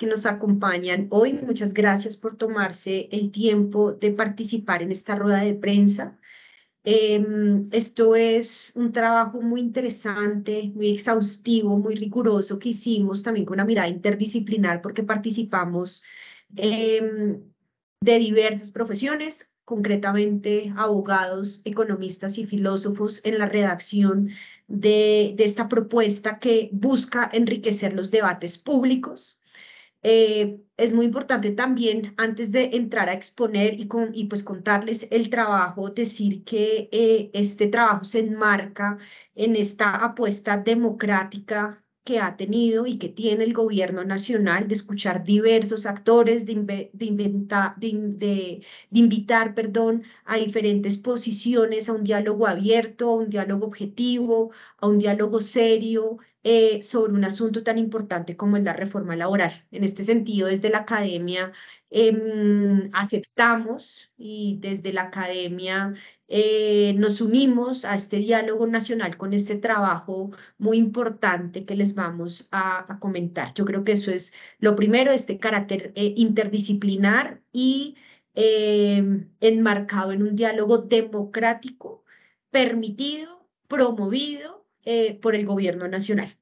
que nos acompañan hoy. Muchas gracias por tomarse el tiempo de participar en esta rueda de prensa. Em, esto es un trabajo muy interesante, muy exhaustivo, muy riguroso que hicimos también con una mirada interdisciplinar porque participamos em, de diversas profesiones, concretamente abogados, economistas y filósofos en la redacción de esta propuesta que busca enriquecer los debates públicos eh, es muy importante también, antes de entrar a exponer y, y pues contarles el trabajo, decir que eh, este trabajo se enmarca en esta apuesta democrática que ha tenido y que tiene el gobierno nacional de escuchar diversos actores, de, invitar perdón, a diferentes posiciones, a un diálogo abierto, a un diálogo objetivo, a un diálogo serio, eh, sobre un asunto tan importante como es la reforma laboral. En este sentido, desde la academia em, aceptamos y desde la academia eh, nos unimos a este diálogo nacional con este trabajo muy importante que les vamos a, a comentar. Yo creo que eso es lo primero, este carácter eh, interdisciplinar y em, enmarcado en un diálogo democrático, permitido, promovido eh, por el gobierno nacional.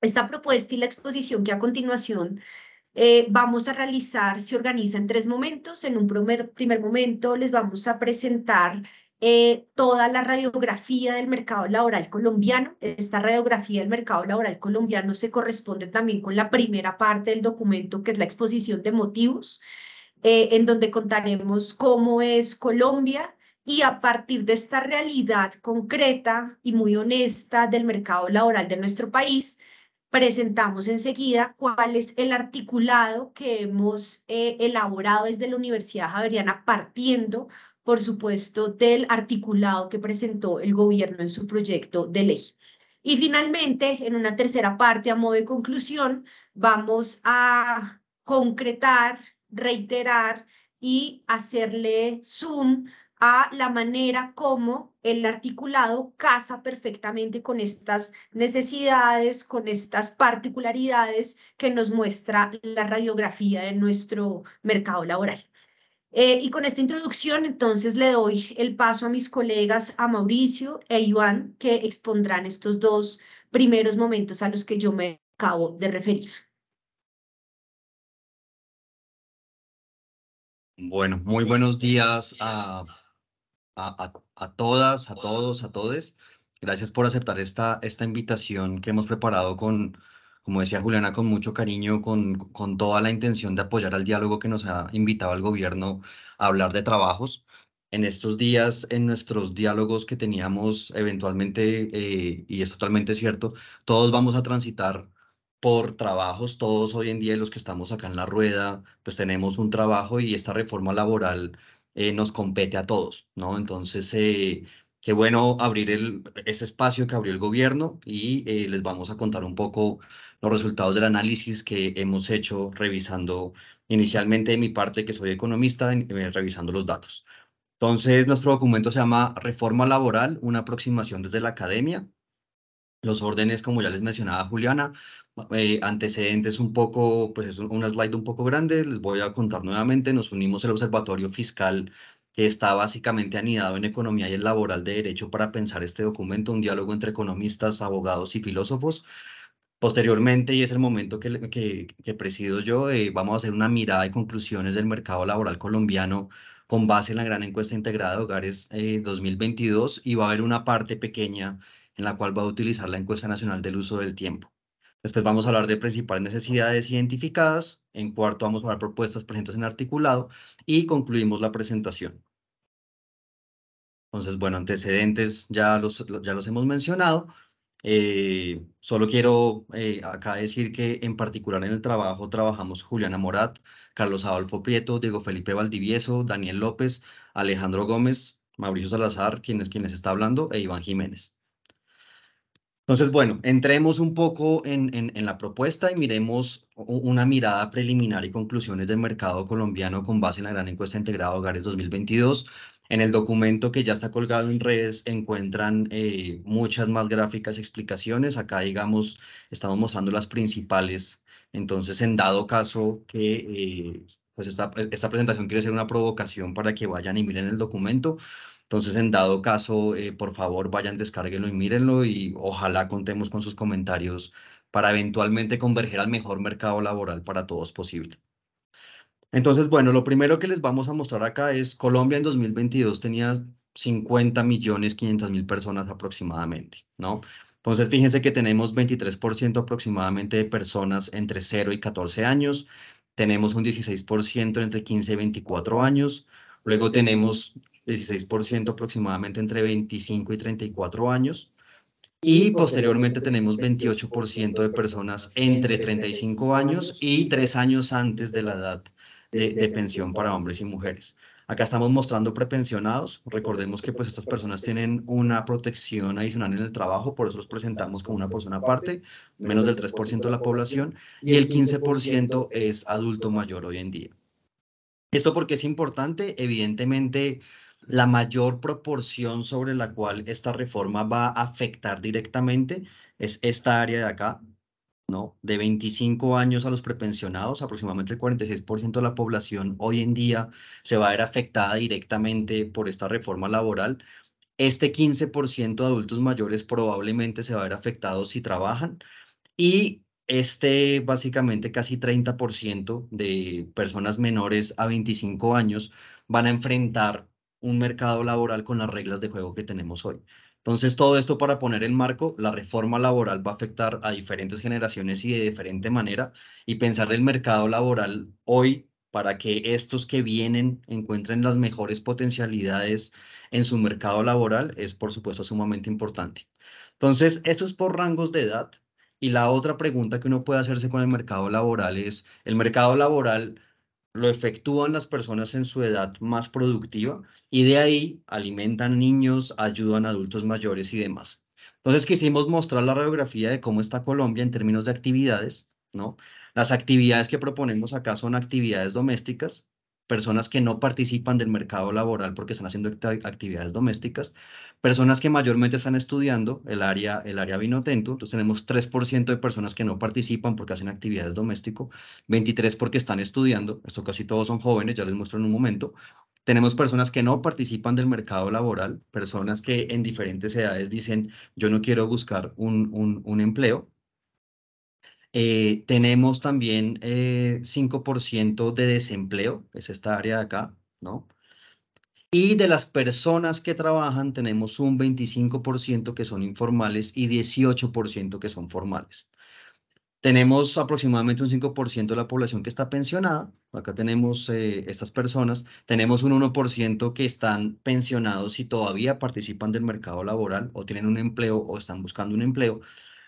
Esta propuesta y la exposición que a continuación eh, vamos a realizar se organiza en tres momentos. En un primer, primer momento les vamos a presentar eh, toda la radiografía del mercado laboral colombiano. Esta radiografía del mercado laboral colombiano se corresponde también con la primera parte del documento, que es la exposición de motivos, en donde contaremos cómo es Colombia, y a partir de esta realidad concreta y muy honesta del mercado laboral de nuestro país, presentamos enseguida cuál es el articulado que hemos eh, elaborado desde la Universidad Javeriana partiendo, por supuesto, del articulado que presentó el gobierno en su proyecto de ley. Y finalmente, en una tercera parte, a modo de conclusión, vamos a concretar, reiterar y hacerle zoom a la manera como el articulado casa perfectamente con estas necesidades, con estas particularidades que nos muestra la radiografía de nuestro mercado laboral. Eh, y con esta introducción, entonces, le doy el paso a mis colegas, a Mauricio e Iván, que expondrán estos dos primeros momentos a los que yo me acabo de referir. Bueno, muy buenos días a a, todas, a todos, a todes. Gracias por aceptar esta, esta invitación que hemos preparado con, como decía Juliana, con mucho cariño, con, con toda la intención de apoyar al diálogo que nos ha invitado el gobierno a hablar de trabajos. En estos días, en nuestros diálogos que teníamos eventualmente, eh, y es totalmente cierto, todos vamos a transitar por trabajos, todos hoy en día los que estamos acá en la rueda, pues tenemos un trabajo y esta reforma laboral eh, nos compete a todos, ¿no? Entonces, eh, qué bueno abrir ese espacio que abrió el gobierno y eh, les vamos a contar un poco los resultados del análisis que hemos hecho revisando inicialmente de mi parte, que soy economista, revisando los datos. Entonces, nuestro documento se llama Reforma Laboral, una aproximación desde la academia. Los órdenes, como ya les mencionaba Juliana, eh, antecedentes un poco, pues es una slide un poco grande, les voy a contar nuevamente, nos unimos al Observatorio Fiscal que está básicamente anidado en economía y el laboral de derecho para pensar este documento, un diálogo entre economistas, abogados y filósofos. Posteriormente, y es el momento que, que, presido yo, eh, vamos a hacer una mirada y conclusiones del mercado laboral colombiano con base en la gran encuesta integrada de hogares 2022 eh, y va a haber una parte pequeña en la cual va a utilizar la encuesta nacional del uso del tiempo. Después vamos a hablar de principales necesidades identificadas. En cuarto vamos a hablar propuestas presentes en articulado y concluimos la presentación. Entonces, bueno, antecedentes ya los, ya los hemos mencionado. Eh, solo quiero eh, acá decir que en particular en el trabajo trabajamos Juliana Morat, Carlos Adolfo Prieto, Diego Felipe Valdivieso, Daniel López, Alejandro Gómez, Mauricio Salazar, quienes es está hablando, e Iván Jiménez. Entonces, bueno, entremos un poco en, en, la propuesta y miremos una mirada preliminar y conclusiones del mercado colombiano con base en la gran encuesta integrada Hogares 2022. En el documento que ya está colgado en redes encuentran eh, muchas más gráficas, explicaciones. Acá, digamos, estamos mostrando las principales. Entonces, en dado caso que eh, pues esta, esta presentación quiere ser una provocación para que vayan y miren el documento, entonces, en dado caso, eh, por favor, vayan, descárguenlo y mírenlo y ojalá contemos con sus comentarios para eventualmente converger al mejor mercado laboral para todos posible. Entonces, bueno, lo primero que les vamos a mostrar acá es Colombia en 2022 tenía 50 millones 500 mil personas aproximadamente, ¿no? Entonces, fíjense que tenemos 23% aproximadamente de personas entre 0 y 14 años, tenemos un 16% entre 15 y 24 años, luego tenemos 16% aproximadamente entre 25 y 34 años. Y posteriormente tenemos 28% de personas entre 35 años y 3 años antes de la edad de, pensión para hombres y mujeres. Acá estamos mostrando prepensionados. Recordemos que pues estas personas pues, tienen una protección adicional en el trabajo, por eso los presentamos como una persona aparte, menos del 3% de la población, y el 15% es adulto mayor hoy en día. ¿Esto por qué es importante? Evidentemente, la mayor proporción sobre la cual esta reforma va a afectar directamente es esta área de acá, ¿no? De 25 años a los prepensionados, aproximadamente el 46% de la población hoy en día se va a ver afectada directamente por esta reforma laboral. Este 15% de adultos mayores probablemente se va a ver afectado si trabajan y este básicamente casi 30% de personas menores a 25 años van a enfrentar un mercado laboral con las reglas de juego que tenemos hoy. Entonces, todo esto para poner en marco, la reforma laboral va a afectar a diferentes generaciones y de diferente manera, y pensar el mercado laboral hoy para que estos que vienen encuentren las mejores potencialidades en su mercado laboral es, por supuesto, sumamente importante. Entonces, eso es por rangos de edad. Y la otra pregunta que uno puede hacerse con el mercado laboral es, ¿el mercado laboral lo efectúan las personas en su edad más productiva y de ahí alimentan niños, ayudan a adultos mayores y demás. Entonces quisimos mostrar la radiografía de cómo está Colombia en términos de actividades, ¿no? Las actividades que proponemos acá son actividades domésticas, personas que no participan del mercado laboral porque están haciendo actividades domésticas, personas que mayormente están estudiando el área, el área vinotento, entonces tenemos 3% de personas que no participan porque hacen actividades domésticas, 23% porque están estudiando, esto casi todos son jóvenes, ya les muestro en un momento, tenemos personas que no participan del mercado laboral, personas que en diferentes edades dicen, yo no quiero buscar un, un, un empleo, eh, tenemos también 5% eh, de desempleo, es esta área de acá, ¿no? Y de las personas que trabajan tenemos un 25% que son informales y 18% que son formales. Tenemos aproximadamente un 5% de la población que está pensionada. Acá tenemos eh, estas personas. Tenemos un 1% que están pensionados y todavía participan del mercado laboral o tienen un empleo o están buscando un empleo.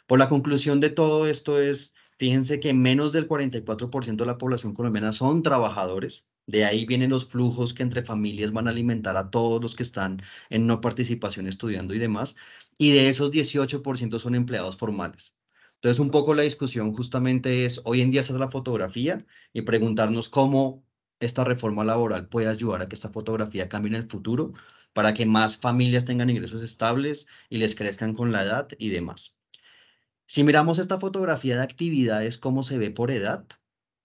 Por la conclusión de todo esto es, fíjense que menos del 44% de la población colombiana son trabajadores. De ahí vienen los flujos que entre familias van a alimentar a todos los que están en no participación estudiando y demás. Y de esos 18% son empleados formales. Entonces, un poco la discusión justamente es, hoy en día esa es la fotografía y preguntarnos cómo esta reforma laboral puede ayudar a que esta fotografía cambie en el futuro para que más familias tengan ingresos estables y les crezcan con la edad y demás. Si miramos esta fotografía de actividades, cómo se ve por edad,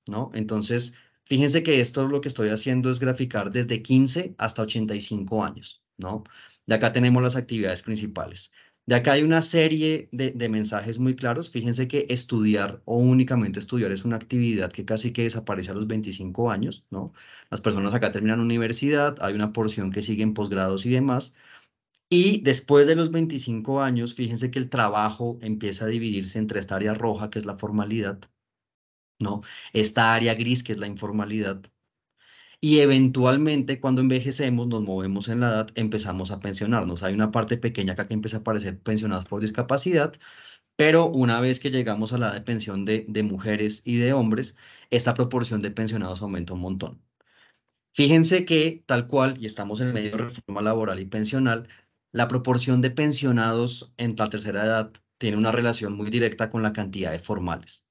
¿no? Entonces, fíjense que esto lo que estoy haciendo es graficar desde 15 hasta 85 años, ¿no? De acá tenemos las actividades principales. De acá hay una serie de, mensajes muy claros. Fíjense que estudiar o únicamente estudiar es una actividad que casi que desaparece a los 25 años, ¿no? Las personas acá terminan universidad, hay una porción que siguen posgrados y demás, y después de los 25 años, fíjense que el trabajo empieza a dividirse entre esta área roja, que es la formalidad, ¿no? Esta área gris, que es la informalidad. Y eventualmente, cuando envejecemos, nos movemos en la edad, empezamos a pensionarnos. Hay una parte pequeña acá que empieza a aparecer pensionados por discapacidad, pero una vez que llegamos a la edad de pensión de, de mujeres y de hombres, esta proporción de pensionados aumenta un montón. Fíjense que, tal cual, y estamos en medio de reforma laboral y pensional, la proporción de pensionados en la tercera edad tiene una relación muy directa con la cantidad de formales.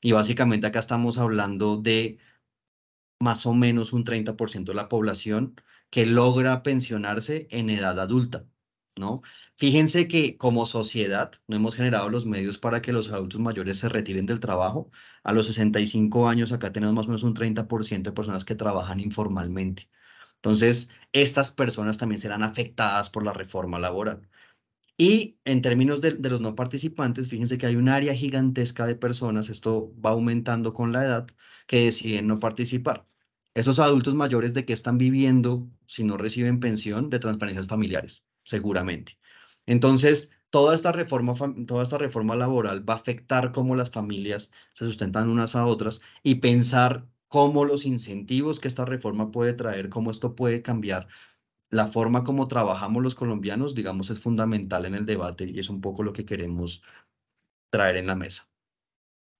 Y básicamente acá estamos hablando de más o menos un 30% de la población que logra pensionarse en edad adulta, ¿no? Fíjense que como sociedad no hemos generado los medios para que los adultos mayores se retiren del trabajo. A los 65 años acá tenemos más o menos un 30% de personas que trabajan informalmente. Entonces, estas personas también serán afectadas por la reforma laboral. Y en términos de, los no participantes, fíjense que hay un área gigantesca de personas, esto va aumentando con la edad, que deciden no participar. Esos adultos mayores de qué están viviendo si no reciben pensión de transparencias familiares, seguramente. Entonces, toda esta reforma, toda esta reforma laboral va a afectar cómo las familias se sustentan unas a otras y pensar cómo los incentivos que esta reforma puede traer, cómo esto puede cambiar la forma como trabajamos los colombianos, digamos, es fundamental en el debate y es un poco lo que queremos traer en la mesa.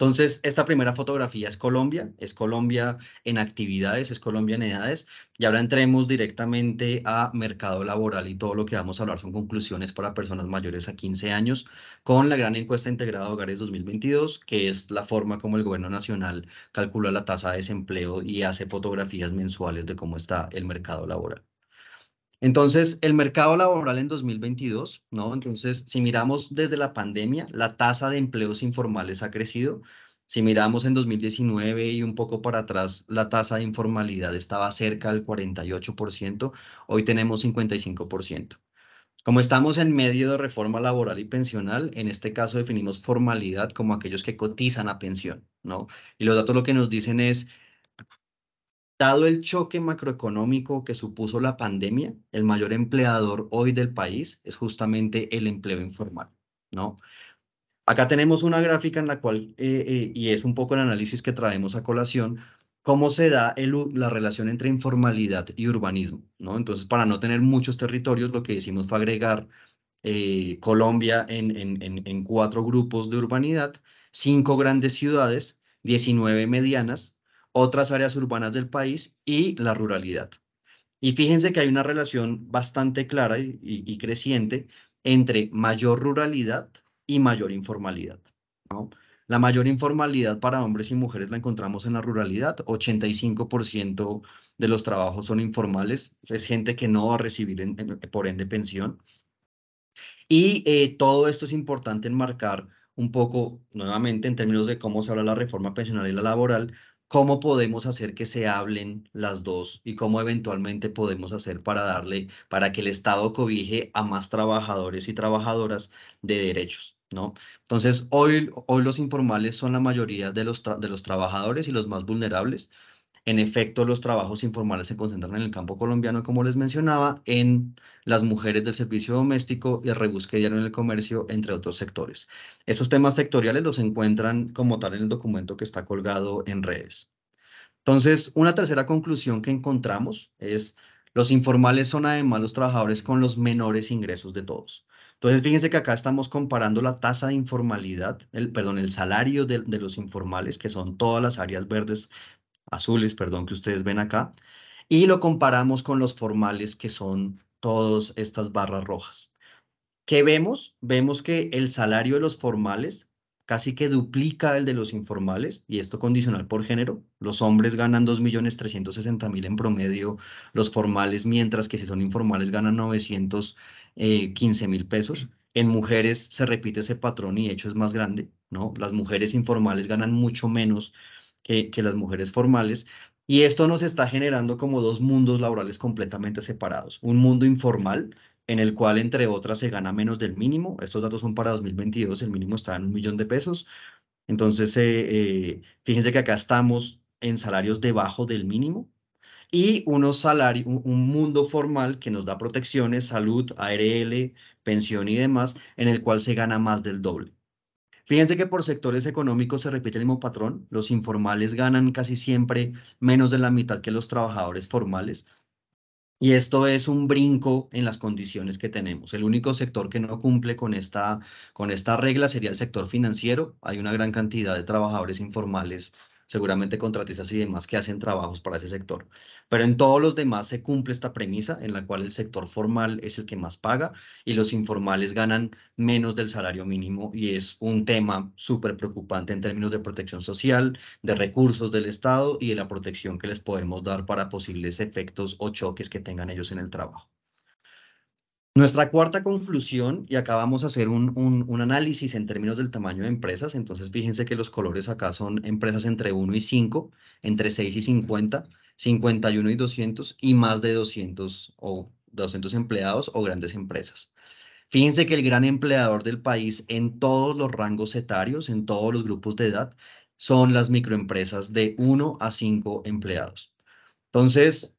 Entonces, esta primera fotografía es Colombia, es Colombia en actividades, es Colombia en edades, y ahora entremos directamente a mercado laboral y todo lo que vamos a hablar son conclusiones para personas mayores a 15 años con la gran encuesta integrada hogares 2022, que es la forma como el gobierno nacional calcula la tasa de desempleo y hace fotografías mensuales de cómo está el mercado laboral. Entonces, el mercado laboral en 2022, ¿no? Entonces, si miramos desde la pandemia, la tasa de empleos informales ha crecido. Si miramos en 2019 y un poco para atrás, la tasa de informalidad estaba cerca del 48%, hoy tenemos 55%. Como estamos en medio de reforma laboral y pensional, en este caso definimos formalidad como aquellos que cotizan a pensión, ¿no? Y los datos lo que nos dicen es Dado el choque macroeconómico que supuso la pandemia, el mayor empleador hoy del país es justamente el empleo informal, ¿no? Acá tenemos una gráfica en la cual, eh, eh, y es un poco el análisis que traemos a colación, cómo se da la relación entre informalidad y urbanismo, ¿no? Entonces, para no tener muchos territorios, lo que hicimos fue agregar eh, Colombia en, en, cuatro grupos de urbanidad, cinco grandes ciudades, 19 medianas, otras áreas urbanas del país y la ruralidad. Y fíjense que hay una relación bastante clara y, creciente entre mayor ruralidad y mayor informalidad. ¿no? La mayor informalidad para hombres y mujeres la encontramos en la ruralidad. 85% de los trabajos son informales. Es gente que no va a recibir, por ende, pensión. Y eh, todo esto es importante enmarcar un poco, nuevamente, en términos de cómo se habla la reforma pensional y la laboral, cómo podemos hacer que se hablen las dos y cómo eventualmente podemos hacer para darle, para que el Estado cobije a más trabajadores y trabajadoras de derechos, ¿no? Entonces, hoy, hoy los informales son la mayoría de los, de los trabajadores y los más vulnerables, en efecto, los trabajos informales se concentran en el campo colombiano, como les mencionaba, en las mujeres del servicio doméstico y el rebusque diario en el comercio, entre otros sectores. Esos temas sectoriales los encuentran como tal en el documento que está colgado en redes. Entonces, una tercera conclusión que encontramos es los informales son además los trabajadores con los menores ingresos de todos. Entonces, fíjense que acá estamos comparando la tasa de informalidad, el, perdón, el salario de, los informales, que son todas las áreas verdes azules, perdón, que ustedes ven acá, y lo comparamos con los formales que son todas estas barras rojas. ¿Qué vemos? Vemos que el salario de los formales casi que duplica el de los informales, y esto condicional por género. Los hombres ganan 2.360.000 en promedio, los formales, mientras que si son informales ganan 915.000 eh, pesos. En mujeres se repite ese patrón y de hecho es más grande, ¿no? Las mujeres informales ganan mucho menos que, las mujeres formales. Y esto nos está generando como dos mundos laborales completamente separados. Un mundo informal, en el cual, entre otras, se gana menos del mínimo. Estos datos son para 2022, el mínimo está en un millón de pesos. Entonces, eh, eh, fíjense que acá estamos en salarios debajo del mínimo y unos un, mundo formal que nos da protecciones, salud, ARL, pensión y demás, en el cual se gana más del doble. Fíjense que por sectores económicos se repite el mismo patrón. Los informales ganan casi siempre menos de la mitad que los trabajadores formales. Y esto es un brinco en las condiciones que tenemos. El único sector que no cumple con esta, con esta regla sería el sector financiero. Hay una gran cantidad de trabajadores informales seguramente contratistas y demás que hacen trabajos para ese sector. Pero en todos los demás se cumple esta premisa en la cual el sector formal es el que más paga y los informales ganan menos del salario mínimo y es un tema súper preocupante en términos de protección social, de recursos del Estado y de la protección que les podemos dar para posibles efectos o choques que tengan ellos en el trabajo. Nuestra cuarta conclusión, y acá vamos a hacer un, análisis en términos del tamaño de empresas, entonces fíjense que los colores acá son empresas entre 1 y 5, entre 6 y 50, 51 y 200 y más de 200 o 200 empleados o grandes empresas. Fíjense que el gran empleador del país en todos los rangos etarios, en todos los grupos de edad, son las microempresas de 1 a 5 empleados. Entonces,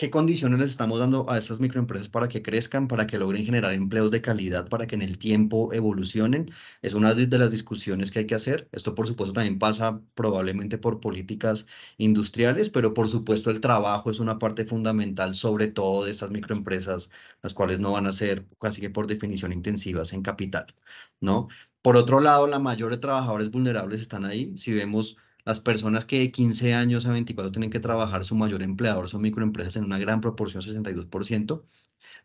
qué condiciones les estamos dando a estas microempresas para que crezcan, para que logren generar empleos de calidad, para que en el tiempo evolucionen. Es una de las discusiones que hay que hacer. Esto, por supuesto, también pasa probablemente por políticas industriales, pero por supuesto el trabajo es una parte fundamental, sobre todo de estas microempresas, las cuales no van a ser casi que por definición intensivas en capital, ¿no? Por otro lado, la mayoría de trabajadores vulnerables están ahí. Si vemos las personas que de 15 años a 24 tienen que trabajar, su mayor empleador son microempresas en una gran proporción, 62%,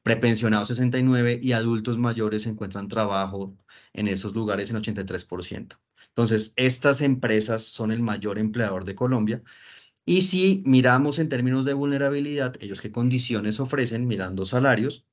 prepensionados 69% y adultos mayores encuentran trabajo en esos lugares en 83%. Entonces, estas empresas son el mayor empleador de Colombia. Y si miramos en términos de vulnerabilidad, ellos qué condiciones ofrecen mirando salarios,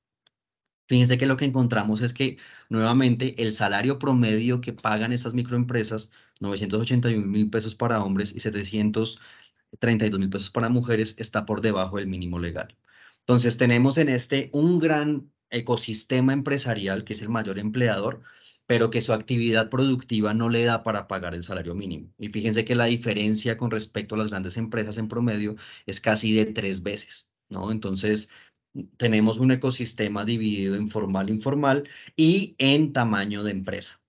fíjense que lo que encontramos es que nuevamente el salario promedio que pagan esas microempresas 981 mil pesos para hombres y 732 mil pesos para mujeres, está por debajo del mínimo legal. Entonces tenemos en este un gran ecosistema empresarial que es el mayor empleador, pero que su actividad productiva no le da para pagar el salario mínimo. Y fíjense que la diferencia con respecto a las grandes empresas en promedio es casi de tres veces, ¿no? Entonces, tenemos un ecosistema dividido en formal, informal y en tamaño de empresa.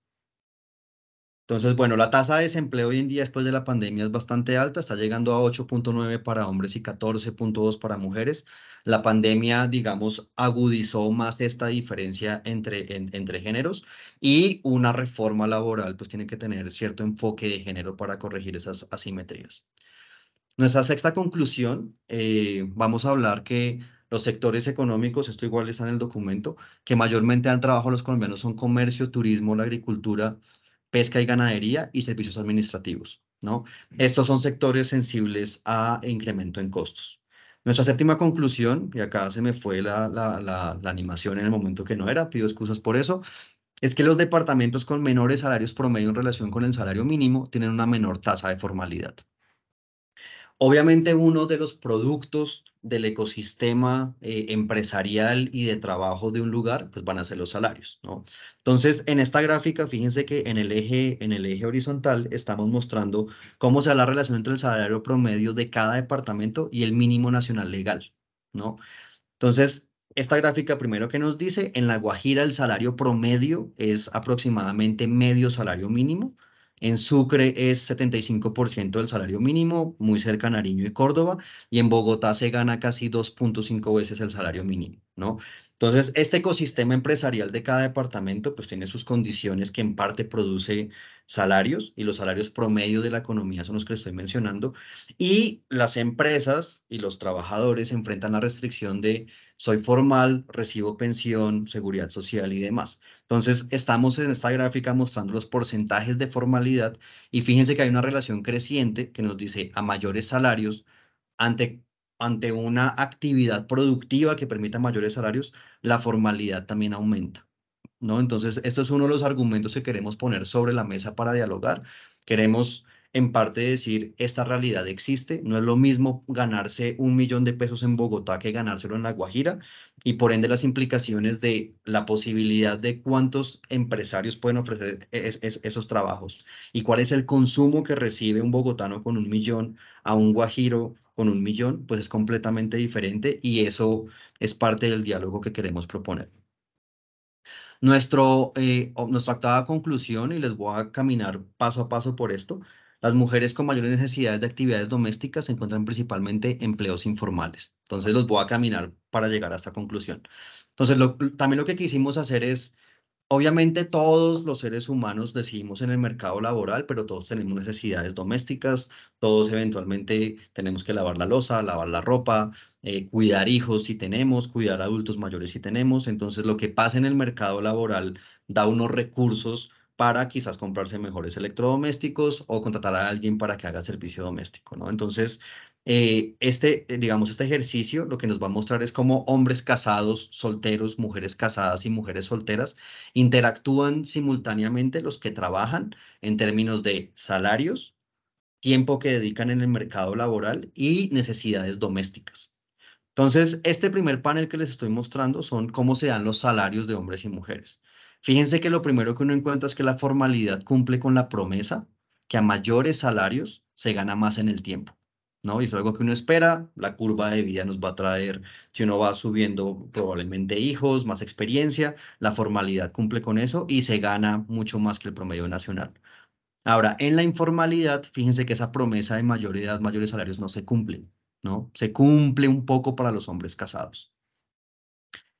Entonces, bueno, la tasa de desempleo hoy en día después de la pandemia es bastante alta, está llegando a 8.9 para hombres y 14.2 para mujeres. La pandemia, digamos, agudizó más esta diferencia entre, entre géneros y una reforma laboral pues tiene que tener cierto enfoque de género para corregir esas asimetrías. Nuestra sexta conclusión, eh, vamos a hablar que los sectores económicos, esto igual está en el documento, que mayormente dan trabajo a los colombianos son comercio, turismo, la agricultura, pesca y ganadería y servicios administrativos. ¿no? Estos son sectores sensibles a incremento en costos. Nuestra séptima conclusión, y acá se me fue la, la animación en el momento que no era, pido excusas por eso, es que los departamentos con menores salarios promedio en relación con el salario mínimo tienen una menor tasa de formalidad. Obviamente uno de los productos del ecosistema eh, empresarial y de trabajo de un lugar, pues van a ser los salarios, ¿no? Entonces, en esta gráfica, fíjense que en el eje, en el eje horizontal estamos mostrando cómo se da la relación entre el salario promedio de cada departamento y el mínimo nacional legal, ¿no? Entonces, esta gráfica primero que nos dice, en La Guajira el salario promedio es aproximadamente medio salario mínimo, en Sucre es 75% del salario mínimo, muy cerca Nariño y Córdoba, y en Bogotá se gana casi 2.5 veces el salario mínimo, ¿no? Entonces, este ecosistema empresarial de cada departamento pues tiene sus condiciones que en parte produce salarios y los salarios promedio de la economía son los que estoy mencionando y las empresas y los trabajadores enfrentan la restricción de soy formal, recibo pensión, seguridad social y demás. Entonces, estamos en esta gráfica mostrando los porcentajes de formalidad y fíjense que hay una relación creciente que nos dice a mayores salarios ante ante una actividad productiva que permita mayores salarios, la formalidad también aumenta. ¿no? Entonces, esto es uno de los argumentos que queremos poner sobre la mesa para dialogar. Queremos, en parte, decir, esta realidad existe. No es lo mismo ganarse un millón de pesos en Bogotá que ganárselo en La Guajira, y por ende las implicaciones de la posibilidad de cuántos empresarios pueden ofrecer e-, esos trabajos y cuál es el consumo que recibe un bogotano con un millón a un guajiro con un millón, pues es completamente diferente y eso es parte del diálogo que queremos proponer. Nuestro, eh, nuestra octava conclusión, y les voy a caminar paso a paso por esto, las mujeres con mayores necesidades de actividades domésticas se encuentran principalmente empleos informales. Entonces los voy a caminar para llegar a esta conclusión. Entonces también lo que quisimos hacer es, obviamente todos los seres humanos decidimos en el mercado laboral, pero todos tenemos necesidades domésticas, todos eventualmente tenemos que lavar la losa, lavar la ropa, eh, cuidar hijos si tenemos, cuidar adultos mayores si tenemos. Entonces lo que pasa en el mercado laboral da unos recursos para quizás comprarse mejores electrodomésticos o contratar a alguien para que haga servicio doméstico, ¿no? Entonces, eh, este, eh, digamos, este ejercicio lo que nos va a mostrar es cómo hombres casados, solteros, mujeres casadas y mujeres solteras interactúan simultáneamente los que trabajan en términos de salarios, tiempo que dedican en el mercado laboral y necesidades domésticas. Entonces, este primer panel que les estoy mostrando son cómo se dan los salarios de hombres y mujeres. Fíjense que lo primero que uno encuentra es que la formalidad cumple con la promesa que a mayores salarios se gana más en el tiempo. ¿no? Y es algo que uno espera, la curva de vida nos va a traer, si uno va subiendo probablemente hijos, más experiencia, la formalidad cumple con eso y se gana mucho más que el promedio nacional. Ahora, en la informalidad, fíjense que esa promesa de mayor edad, mayores salarios no se cumple, ¿no? Se cumple un poco para los hombres casados.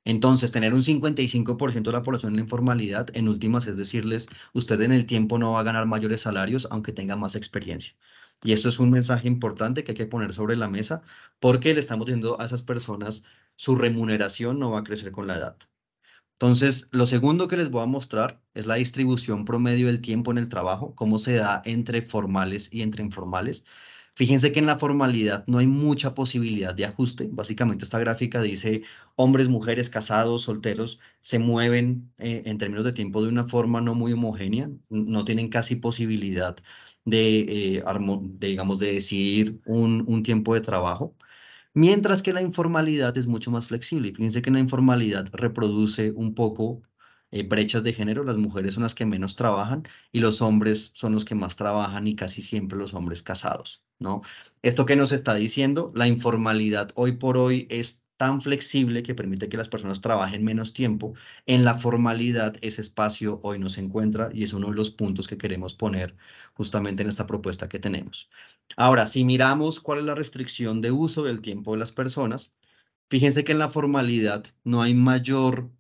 Entonces, tener un 55% de la población en la informalidad, en últimas, es decirles, usted en el tiempo no va a ganar mayores salarios, aunque tenga más experiencia. Y esto es un mensaje importante que hay que poner sobre la mesa, porque le estamos diciendo a esas personas, su remuneración no va a crecer con la edad. Entonces, lo segundo que les voy a mostrar es la distribución promedio del tiempo en el trabajo, cómo se da entre formales y entre informales. Fíjense que en la formalidad no hay mucha posibilidad de ajuste. Básicamente esta gráfica dice hombres, mujeres, casados, solteros, se mueven eh, en términos de tiempo de una forma no muy homogénea, no tienen casi posibilidad eh, de, digamos, de decidir un, un tiempo de trabajo. Mientras que la informalidad es mucho más flexible. Fíjense que la informalidad reproduce un poco eh, brechas de género, las mujeres son las que menos trabajan y los hombres son los que más trabajan y casi siempre los hombres casados, ¿no? Esto que nos está diciendo, la informalidad hoy por hoy es tan flexible que permite que las personas trabajen menos tiempo. En la formalidad ese espacio hoy no se encuentra y es uno de los puntos que queremos poner justamente en esta propuesta que tenemos. Ahora, si miramos cuál es la restricción de uso del tiempo de las personas, fíjense que en la formalidad no hay mayor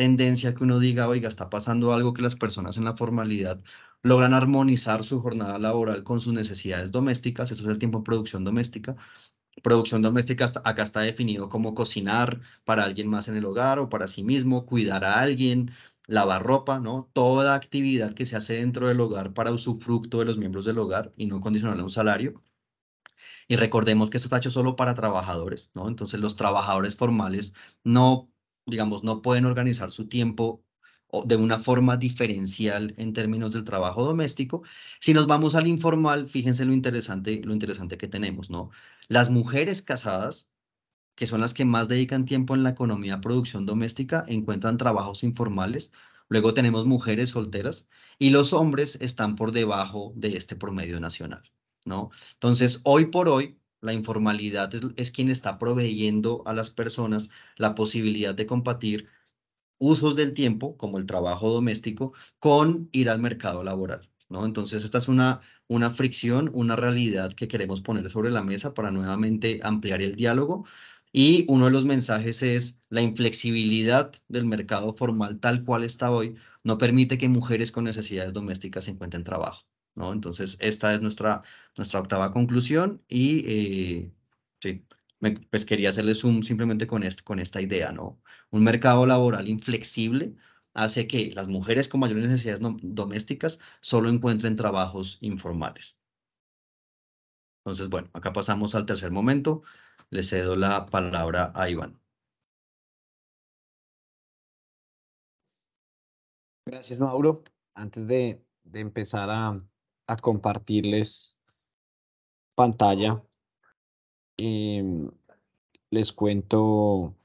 tendencia que uno diga, oiga, está pasando algo que las personas en la formalidad logran armonizar su jornada laboral con sus necesidades domésticas, eso es el tiempo en producción doméstica. Producción doméstica acá está definido como cocinar para alguien más en el hogar o para sí mismo, cuidar a alguien, lavar ropa, ¿no? Toda actividad que se hace dentro del hogar para usufructo de los miembros del hogar y no condicionarle un salario. Y recordemos que esto está hecho solo para trabajadores, ¿no? Entonces los trabajadores formales no digamos, no pueden organizar su tiempo de una forma diferencial en términos del trabajo doméstico. Si nos vamos al informal, fíjense lo interesante, lo interesante que tenemos, ¿no? Las mujeres casadas, que son las que más dedican tiempo en la economía producción doméstica, encuentran trabajos informales. Luego tenemos mujeres solteras y los hombres están por debajo de este promedio nacional, ¿no? Entonces, hoy por hoy, la informalidad es, quien está proveyendo a las personas la posibilidad de compartir usos del tiempo, como el trabajo doméstico, con ir al mercado laboral. ¿no? Entonces, esta es una, una fricción, una realidad que queremos poner sobre la mesa para nuevamente ampliar el diálogo. Y uno de los mensajes es la inflexibilidad del mercado formal tal cual está hoy no permite que mujeres con necesidades domésticas encuentren trabajo. ¿no? Entonces, esta es nuestra, nuestra octava conclusión y eh, sí, pues quería hacerle zoom simplemente con, con esta idea, ¿no? Un mercado laboral inflexible hace que las mujeres con mayores necesidades domésticas solo encuentren trabajos informales. Entonces, bueno, acá pasamos al tercer momento. Le cedo la palabra a Iván. Gracias, Mauro. Antes de empezar a, a compartirles pantalla. Eh, les cuento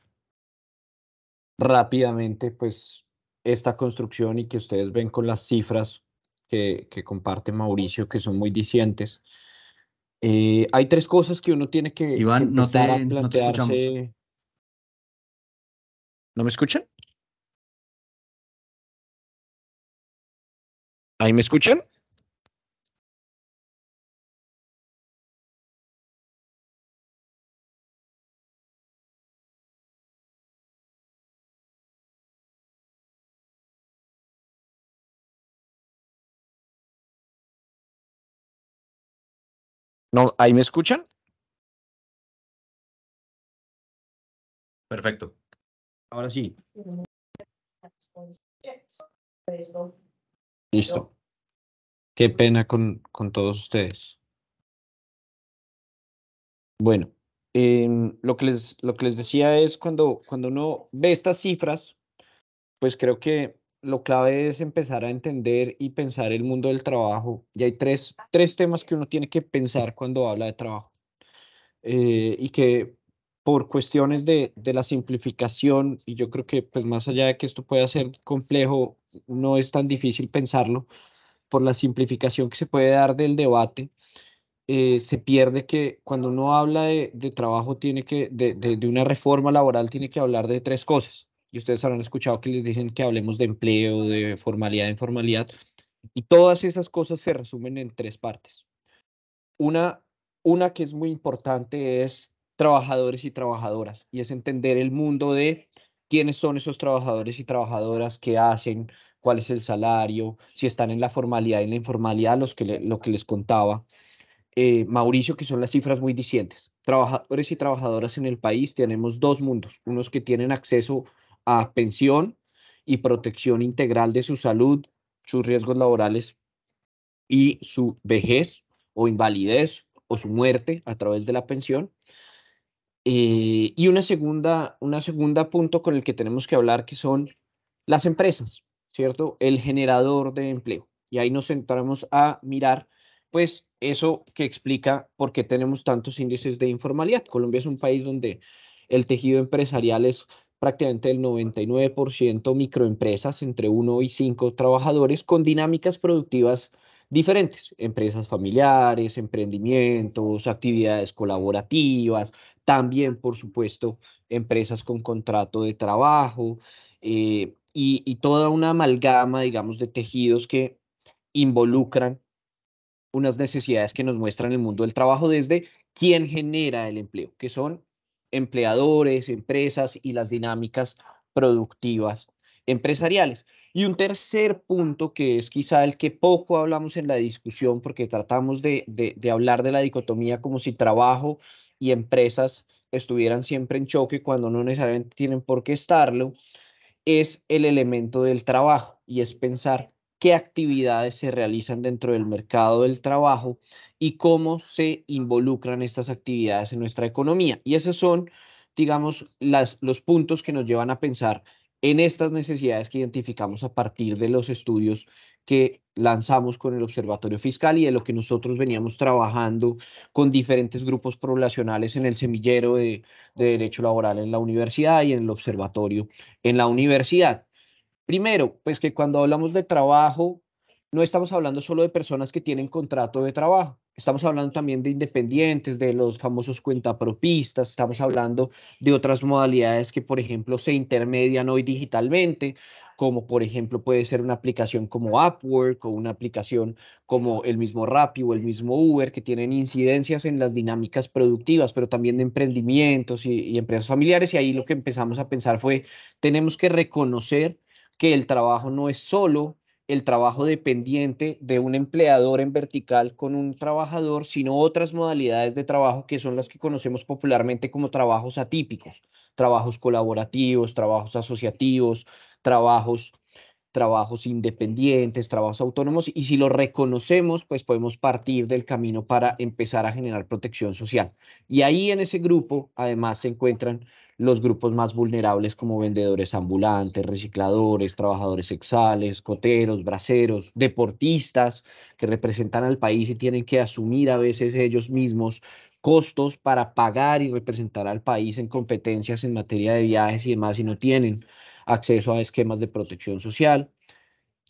rápidamente pues esta construcción y que ustedes ven con las cifras que, que comparte Mauricio, que son muy dicientes. Eh, hay tres cosas que uno tiene que, Iván, no plantearse. No, ¿No me escuchan? ¿Ahí me escuchan? ¿Ahí me escuchan? Perfecto. Ahora sí. Listo. Qué pena con, con todos ustedes. Bueno, em, lo, que les, lo que les decía es cuando, cuando uno ve estas cifras, pues creo que lo clave es empezar a entender y pensar el mundo del trabajo. Y hay tres, tres temas que uno tiene que pensar cuando habla de trabajo. Eh, y que por cuestiones de, la simplificación, y yo creo que pues más allá de que esto pueda ser complejo, no es tan difícil pensarlo, por la simplificación que se puede dar del debate, eh, se pierde que cuando uno habla de, trabajo, tiene que, de, de, una reforma laboral, tiene que hablar de tres cosas y ustedes habrán escuchado que les dicen que hablemos de empleo, de formalidad, de informalidad, y todas esas cosas se resumen en tres partes. Una, una que es muy importante es trabajadores y trabajadoras, y es entender el mundo de quiénes son esos trabajadores y trabajadoras, qué hacen, cuál es el salario, si están en la formalidad y en la informalidad, los que lo que les contaba. Eh, Mauricio, que son las cifras muy discientes. Trabajadores y trabajadoras en el país tenemos dos mundos, unos que tienen acceso a pensión y protección integral de su salud, sus riesgos laborales y su vejez o invalidez o su muerte a través de la pensión. Eh, y una segunda, una segunda punto con el que tenemos que hablar que son las empresas, ¿cierto? El generador de empleo. Y ahí nos centramos a mirar, pues, eso que explica por qué tenemos tantos índices de informalidad. Colombia es un país donde el tejido empresarial es prácticamente el 99% microempresas entre uno y cinco trabajadores con dinámicas productivas diferentes, empresas familiares, emprendimientos, actividades colaborativas, también, por supuesto, empresas con contrato de trabajo eh, y, y toda una amalgama, digamos, de tejidos que involucran unas necesidades que nos muestran el mundo del trabajo desde quién genera el empleo, que son empleadores, empresas y las dinámicas productivas empresariales. Y un tercer punto que es quizá el que poco hablamos en la discusión porque tratamos de, hablar de la dicotomía como si trabajo y empresas estuvieran siempre en choque cuando no necesariamente tienen por qué estarlo, es el elemento del trabajo y es pensar qué actividades se realizan dentro del mercado del trabajo y cómo se involucran estas actividades en nuestra economía. Y esos son, digamos, los puntos que nos llevan a pensar en estas necesidades que identificamos a partir de los estudios que lanzamos con el Observatorio Fiscal y de lo que nosotros veníamos trabajando con diferentes grupos poblacionales en el semillero de Derecho Laboral en la universidad y en el observatorio en la universidad. Primero, pues que cuando hablamos de trabajo, no estamos hablando solo de personas que tienen contrato de trabajo, estamos hablando también de independientes, de los famosos cuentapropistas, estamos hablando de otras modalidades que, por ejemplo, se intermedian hoy digitalmente, como por ejemplo puede ser una aplicación como Upwork o una aplicación como el mismo Rappi o el mismo Uber, que tienen incidencias en las dinámicas productivas, pero también de emprendimientos y, y empresas familiares. Y ahí lo que empezamos a pensar fue, tenemos que reconocer que el trabajo no es solo el trabajo dependiente de un empleador en vertical con un trabajador, sino otras modalidades de trabajo que son las que conocemos popularmente como trabajos atípicos, trabajos colaborativos, trabajos asociativos, trabajos trabajos independientes, trabajos autónomos, y si lo reconocemos, pues podemos partir del camino para empezar a generar protección social. Y ahí en ese grupo, además, se encuentran los grupos más vulnerables como vendedores ambulantes, recicladores, trabajadores sexuales, coteros, braceros, deportistas que representan al país y tienen que asumir a veces ellos mismos costos para pagar y representar al país en competencias en materia de viajes y demás y no tienen acceso a esquemas de protección social.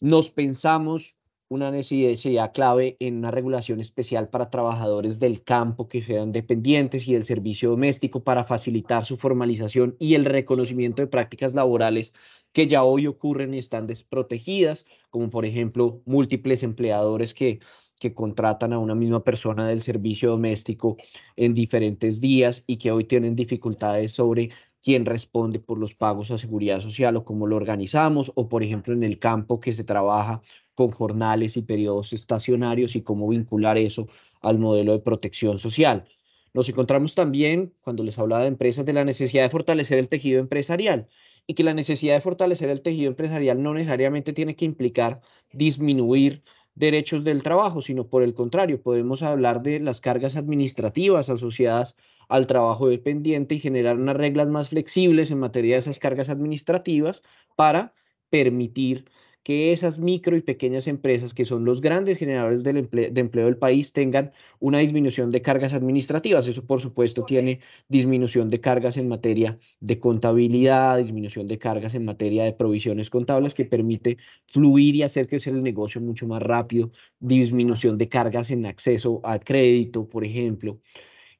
Nos pensamos una necesidad clave en una regulación especial para trabajadores del campo que sean dependientes y del servicio doméstico para facilitar su formalización y el reconocimiento de prácticas laborales que ya hoy ocurren y están desprotegidas, como por ejemplo múltiples empleadores que que contratan a una misma persona del servicio doméstico en diferentes días y que hoy tienen dificultades sobre quién responde por los pagos a seguridad social o cómo lo organizamos, o por ejemplo en el campo que se trabaja con jornales y periodos estacionarios y cómo vincular eso al modelo de protección social. Nos encontramos también, cuando les hablaba de empresas, de la necesidad de fortalecer el tejido empresarial y que la necesidad de fortalecer el tejido empresarial no necesariamente tiene que implicar disminuir derechos del trabajo, sino por el contrario, podemos hablar de las cargas administrativas asociadas al trabajo dependiente y generar unas reglas más flexibles en materia de esas cargas administrativas para permitir que esas micro y pequeñas empresas, que son los grandes generadores del de empleo del país, tengan una disminución de cargas administrativas. Eso, por supuesto, tiene disminución de cargas en materia de contabilidad, disminución de cargas en materia de provisiones contables, que permite fluir y hacer crecer el negocio mucho más rápido, disminución de cargas en acceso a crédito, por ejemplo.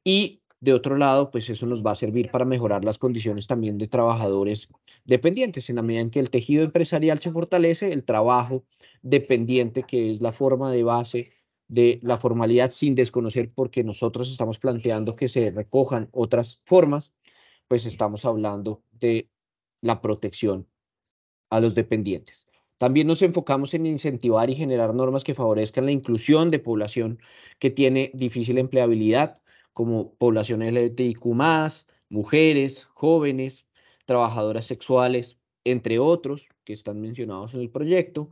Y de otro lado, pues eso nos va a servir para mejorar las condiciones también de trabajadores dependientes. En la medida en que el tejido empresarial se fortalece, el trabajo dependiente, que es la forma de base de la formalidad sin desconocer, porque nosotros estamos planteando que se recojan otras formas, pues estamos hablando de la protección a los dependientes. También nos enfocamos en incentivar y generar normas que favorezcan la inclusión de población que tiene difícil empleabilidad, como poblaciones más mujeres, jóvenes, trabajadoras sexuales, entre otros que están mencionados en el proyecto,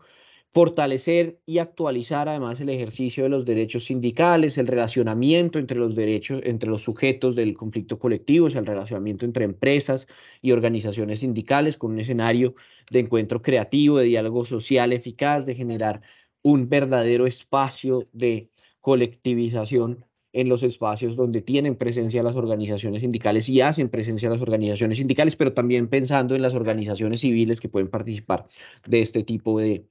fortalecer y actualizar además el ejercicio de los derechos sindicales, el relacionamiento entre los derechos, entre los sujetos del conflicto colectivo, o el relacionamiento entre empresas y organizaciones sindicales con un escenario de encuentro creativo, de diálogo social eficaz, de generar un verdadero espacio de colectivización en los espacios donde tienen presencia las organizaciones sindicales y hacen presencia las organizaciones sindicales, pero también pensando en las organizaciones civiles que pueden participar de este tipo de,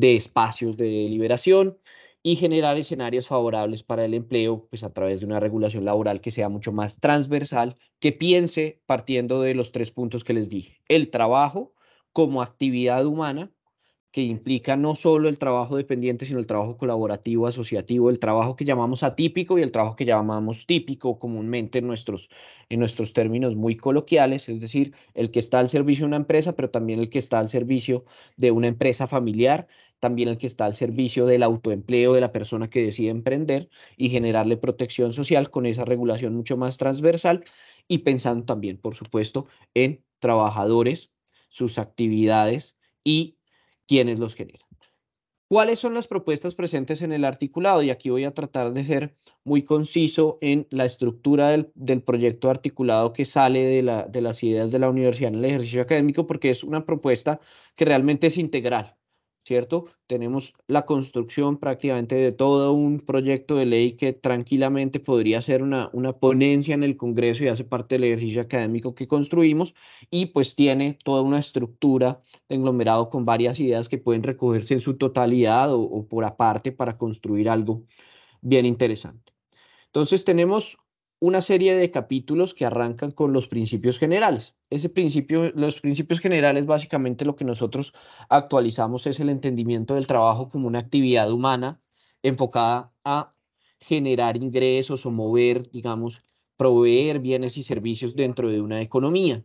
espacios de deliberación y generar escenarios favorables para el empleo, pues a través de una regulación laboral que sea mucho más transversal, que piense partiendo de los tres puntos que les dije, el trabajo como actividad humana, que implica no solo el trabajo dependiente, sino el trabajo colaborativo, asociativo, el trabajo que llamamos atípico y el trabajo que llamamos típico comúnmente en nuestros, en nuestros términos muy coloquiales, es decir, el que está al servicio de una empresa, pero también el que está al servicio de una empresa familiar, también el que está al servicio del autoempleo de la persona que decide emprender y generarle protección social con esa regulación mucho más transversal y pensando también, por supuesto, en trabajadores, sus actividades y quienes los generan. ¿Cuáles son las propuestas presentes en el articulado? Y aquí voy a tratar de ser muy conciso en la estructura del, proyecto articulado que sale de, de, las ideas de la universidad en el ejercicio académico, porque es una propuesta que realmente es integral. ¿cierto? Tenemos la construcción prácticamente de todo un proyecto de ley que tranquilamente podría ser una, una ponencia en el Congreso y hace parte del ejercicio académico que construimos y pues tiene toda una estructura de englomerado con varias ideas que pueden recogerse en su totalidad o por aparte para construir algo bien interesante. Entonces tenemos una serie de capítulos que arrancan con los principios generales. Ese principio, los principios generales, básicamente lo que nosotros actualizamos es el entendimiento del trabajo como una actividad humana enfocada a generar ingresos o mover, digamos, proveer bienes y servicios dentro de una economía.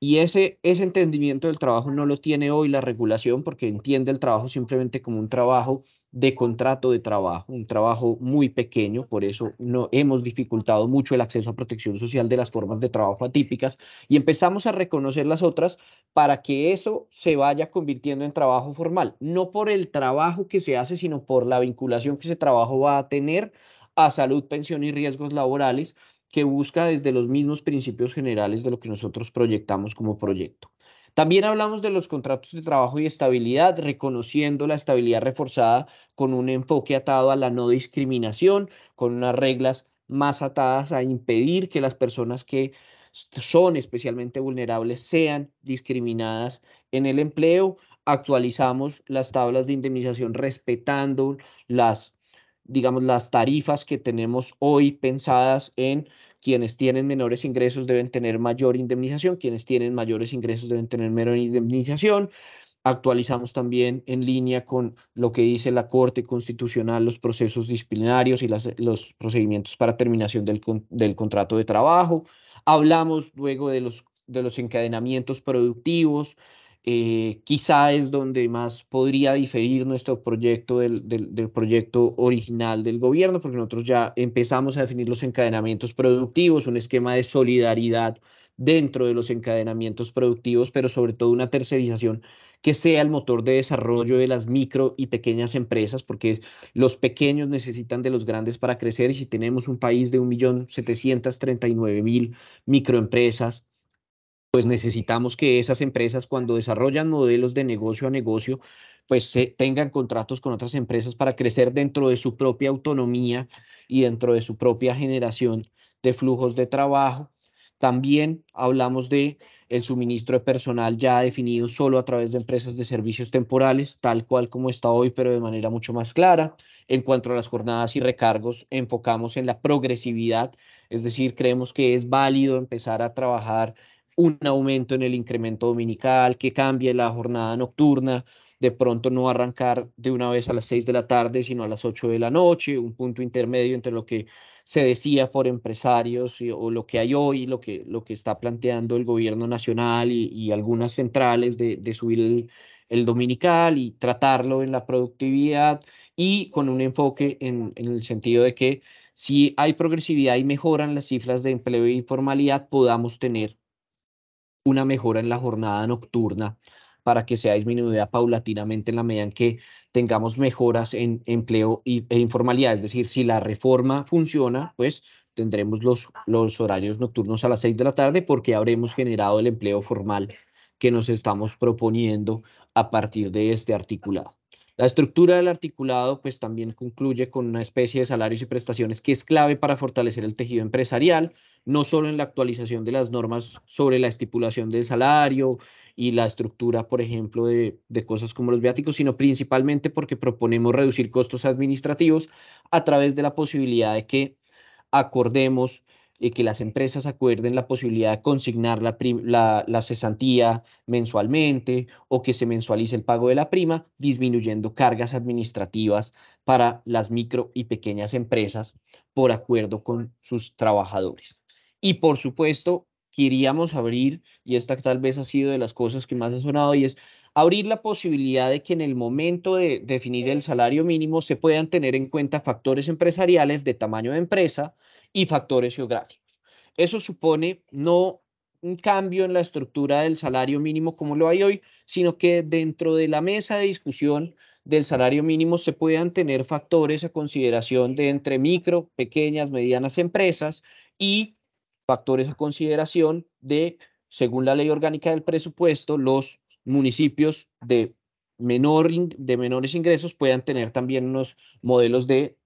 Y ese, ese entendimiento del trabajo no lo tiene hoy la regulación porque entiende el trabajo simplemente como un trabajo de contrato de trabajo, un trabajo muy pequeño, por eso no hemos dificultado mucho el acceso a protección social de las formas de trabajo atípicas y empezamos a reconocer las otras para que eso se vaya convirtiendo en trabajo formal, no por el trabajo que se hace, sino por la vinculación que ese trabajo va a tener a salud, pensión y riesgos laborales que busca desde los mismos principios generales de lo que nosotros proyectamos como proyecto. También hablamos de los contratos de trabajo y estabilidad, reconociendo la estabilidad reforzada con un enfoque atado a la no discriminación, con unas reglas más atadas a impedir que las personas que son especialmente vulnerables sean discriminadas en el empleo. Actualizamos las tablas de indemnización respetando las digamos, las tarifas que tenemos hoy pensadas en quienes tienen menores ingresos deben tener mayor indemnización, quienes tienen mayores ingresos deben tener menor indemnización. Actualizamos también en línea con lo que dice la Corte Constitucional los procesos disciplinarios y las, los procedimientos para terminación del, del, contrato de trabajo. Hablamos luego de los, de los encadenamientos productivos, eh, quizá es donde más podría diferir nuestro proyecto del, del, proyecto original del gobierno, porque nosotros ya empezamos a definir los encadenamientos productivos, un esquema de solidaridad dentro de los encadenamientos productivos, pero sobre todo una tercerización que sea el motor de desarrollo de las micro y pequeñas empresas, porque los pequeños necesitan de los grandes para crecer y si tenemos un país de 1.739.000 microempresas, pues necesitamos que esas empresas cuando desarrollan modelos de negocio a negocio, pues tengan contratos con otras empresas para crecer dentro de su propia autonomía y dentro de su propia generación de flujos de trabajo. También hablamos de el suministro de personal ya definido solo a través de empresas de servicios temporales, tal cual como está hoy, pero de manera mucho más clara. En cuanto a las jornadas y recargos, enfocamos en la progresividad, es decir, creemos que es válido empezar a trabajar un aumento en el incremento dominical, que cambie la jornada nocturna, de pronto no arrancar de una vez a las seis de la tarde, sino a las ocho de la noche, un punto intermedio entre lo que se decía por empresarios o lo que hay hoy, lo que, lo que está planteando el gobierno nacional y, algunas centrales de, de subir el, dominical y tratarlo en la productividad y con un enfoque en, en el sentido de que si hay progresividad y mejoran las cifras de empleo e informalidad, podamos tener una mejora en la jornada nocturna para que sea disminuida paulatinamente en la medida en que tengamos mejoras en empleo e informalidad. Es decir, si la reforma funciona, pues tendremos los, los horarios nocturnos a las seis de la tarde porque habremos generado el empleo formal que nos estamos proponiendo a partir de este articulado. La estructura del articulado pues también concluye con una especie de salarios y prestaciones que es clave para fortalecer el tejido empresarial, no solo en la actualización de las normas sobre la estipulación del salario y la estructura, por ejemplo, de, de cosas como los viáticos, sino principalmente porque proponemos reducir costos administrativos a través de la posibilidad de que acordemos que las empresas acuerden la posibilidad de consignar la, la, cesantía mensualmente o que se mensualice el pago de la prima, disminuyendo cargas administrativas para las micro y pequeñas empresas por acuerdo con sus trabajadores. Y por supuesto, queríamos abrir, y esta tal vez ha sido de las cosas que más ha sonado, y es abrir la posibilidad de que en el momento de definir el salario mínimo se puedan tener en cuenta factores empresariales de tamaño de empresa, y factores geográficos. Eso supone no un cambio en la estructura del salario mínimo como lo hay hoy, sino que dentro de la mesa de discusión del salario mínimo se puedan tener factores a consideración de entre micro, pequeñas, medianas empresas y factores a consideración de, según la ley orgánica del presupuesto, los municipios de, menor, de menores ingresos puedan tener también unos modelos de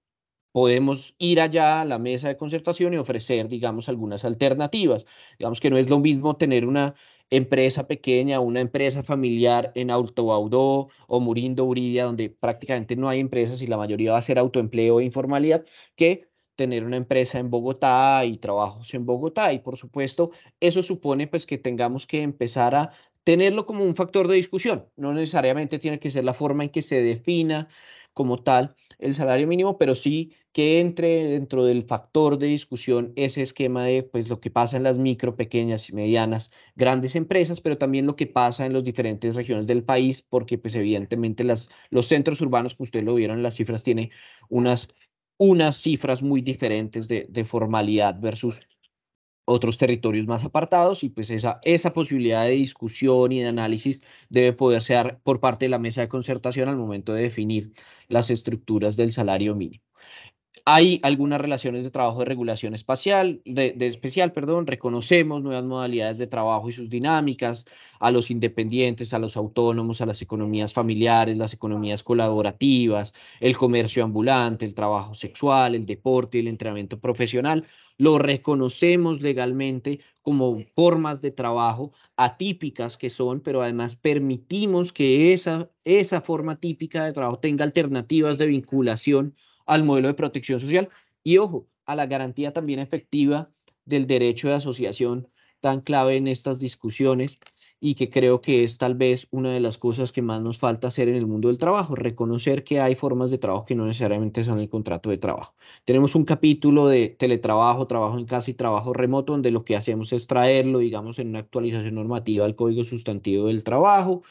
podemos ir allá a la mesa de concertación y ofrecer, digamos, algunas alternativas. Digamos que no es lo mismo tener una empresa pequeña, una empresa familiar en Autobaudó o Murindo, Uridia, donde prácticamente no hay empresas y la mayoría va a ser autoempleo e informalidad, que tener una empresa en Bogotá y trabajos en Bogotá. Y por supuesto, eso supone pues que tengamos que empezar a tenerlo como un factor de discusión. No necesariamente tiene que ser la forma en que se defina como tal el salario mínimo, pero sí que entre dentro del factor de discusión ese esquema de pues lo que pasa en las micro, pequeñas y medianas, grandes empresas, pero también lo que pasa en las diferentes regiones del país, porque pues evidentemente las, los centros urbanos, que ustedes lo vieron, las cifras tienen unas, unas cifras muy diferentes de, de formalidad versus otros territorios más apartados y pues esa, esa posibilidad de discusión y de análisis debe poder ser por parte de la mesa de concertación al momento de definir las estructuras del salario mínimo. Hay algunas relaciones de trabajo de regulación espacial, de, especial, perdón, reconocemos nuevas modalidades de trabajo y sus dinámicas, a los independientes, a los autónomos, a las economías familiares, las economías colaborativas, el comercio ambulante, el trabajo sexual, el deporte y el entrenamiento profesional. Lo reconocemos legalmente como formas de trabajo atípicas que son, pero además permitimos que esa, esa forma típica de trabajo tenga alternativas de vinculación al modelo de protección social y, ojo, a la garantía también efectiva del derecho de asociación tan clave en estas discusiones y que creo que es tal vez una de las cosas que más nos falta hacer en el mundo del trabajo, reconocer que hay formas de trabajo que no necesariamente son el contrato de trabajo. Tenemos un capítulo de teletrabajo, trabajo en casa y trabajo remoto, donde lo que hacemos es traerlo, digamos, en una actualización normativa al Código Sustantivo del Trabajo,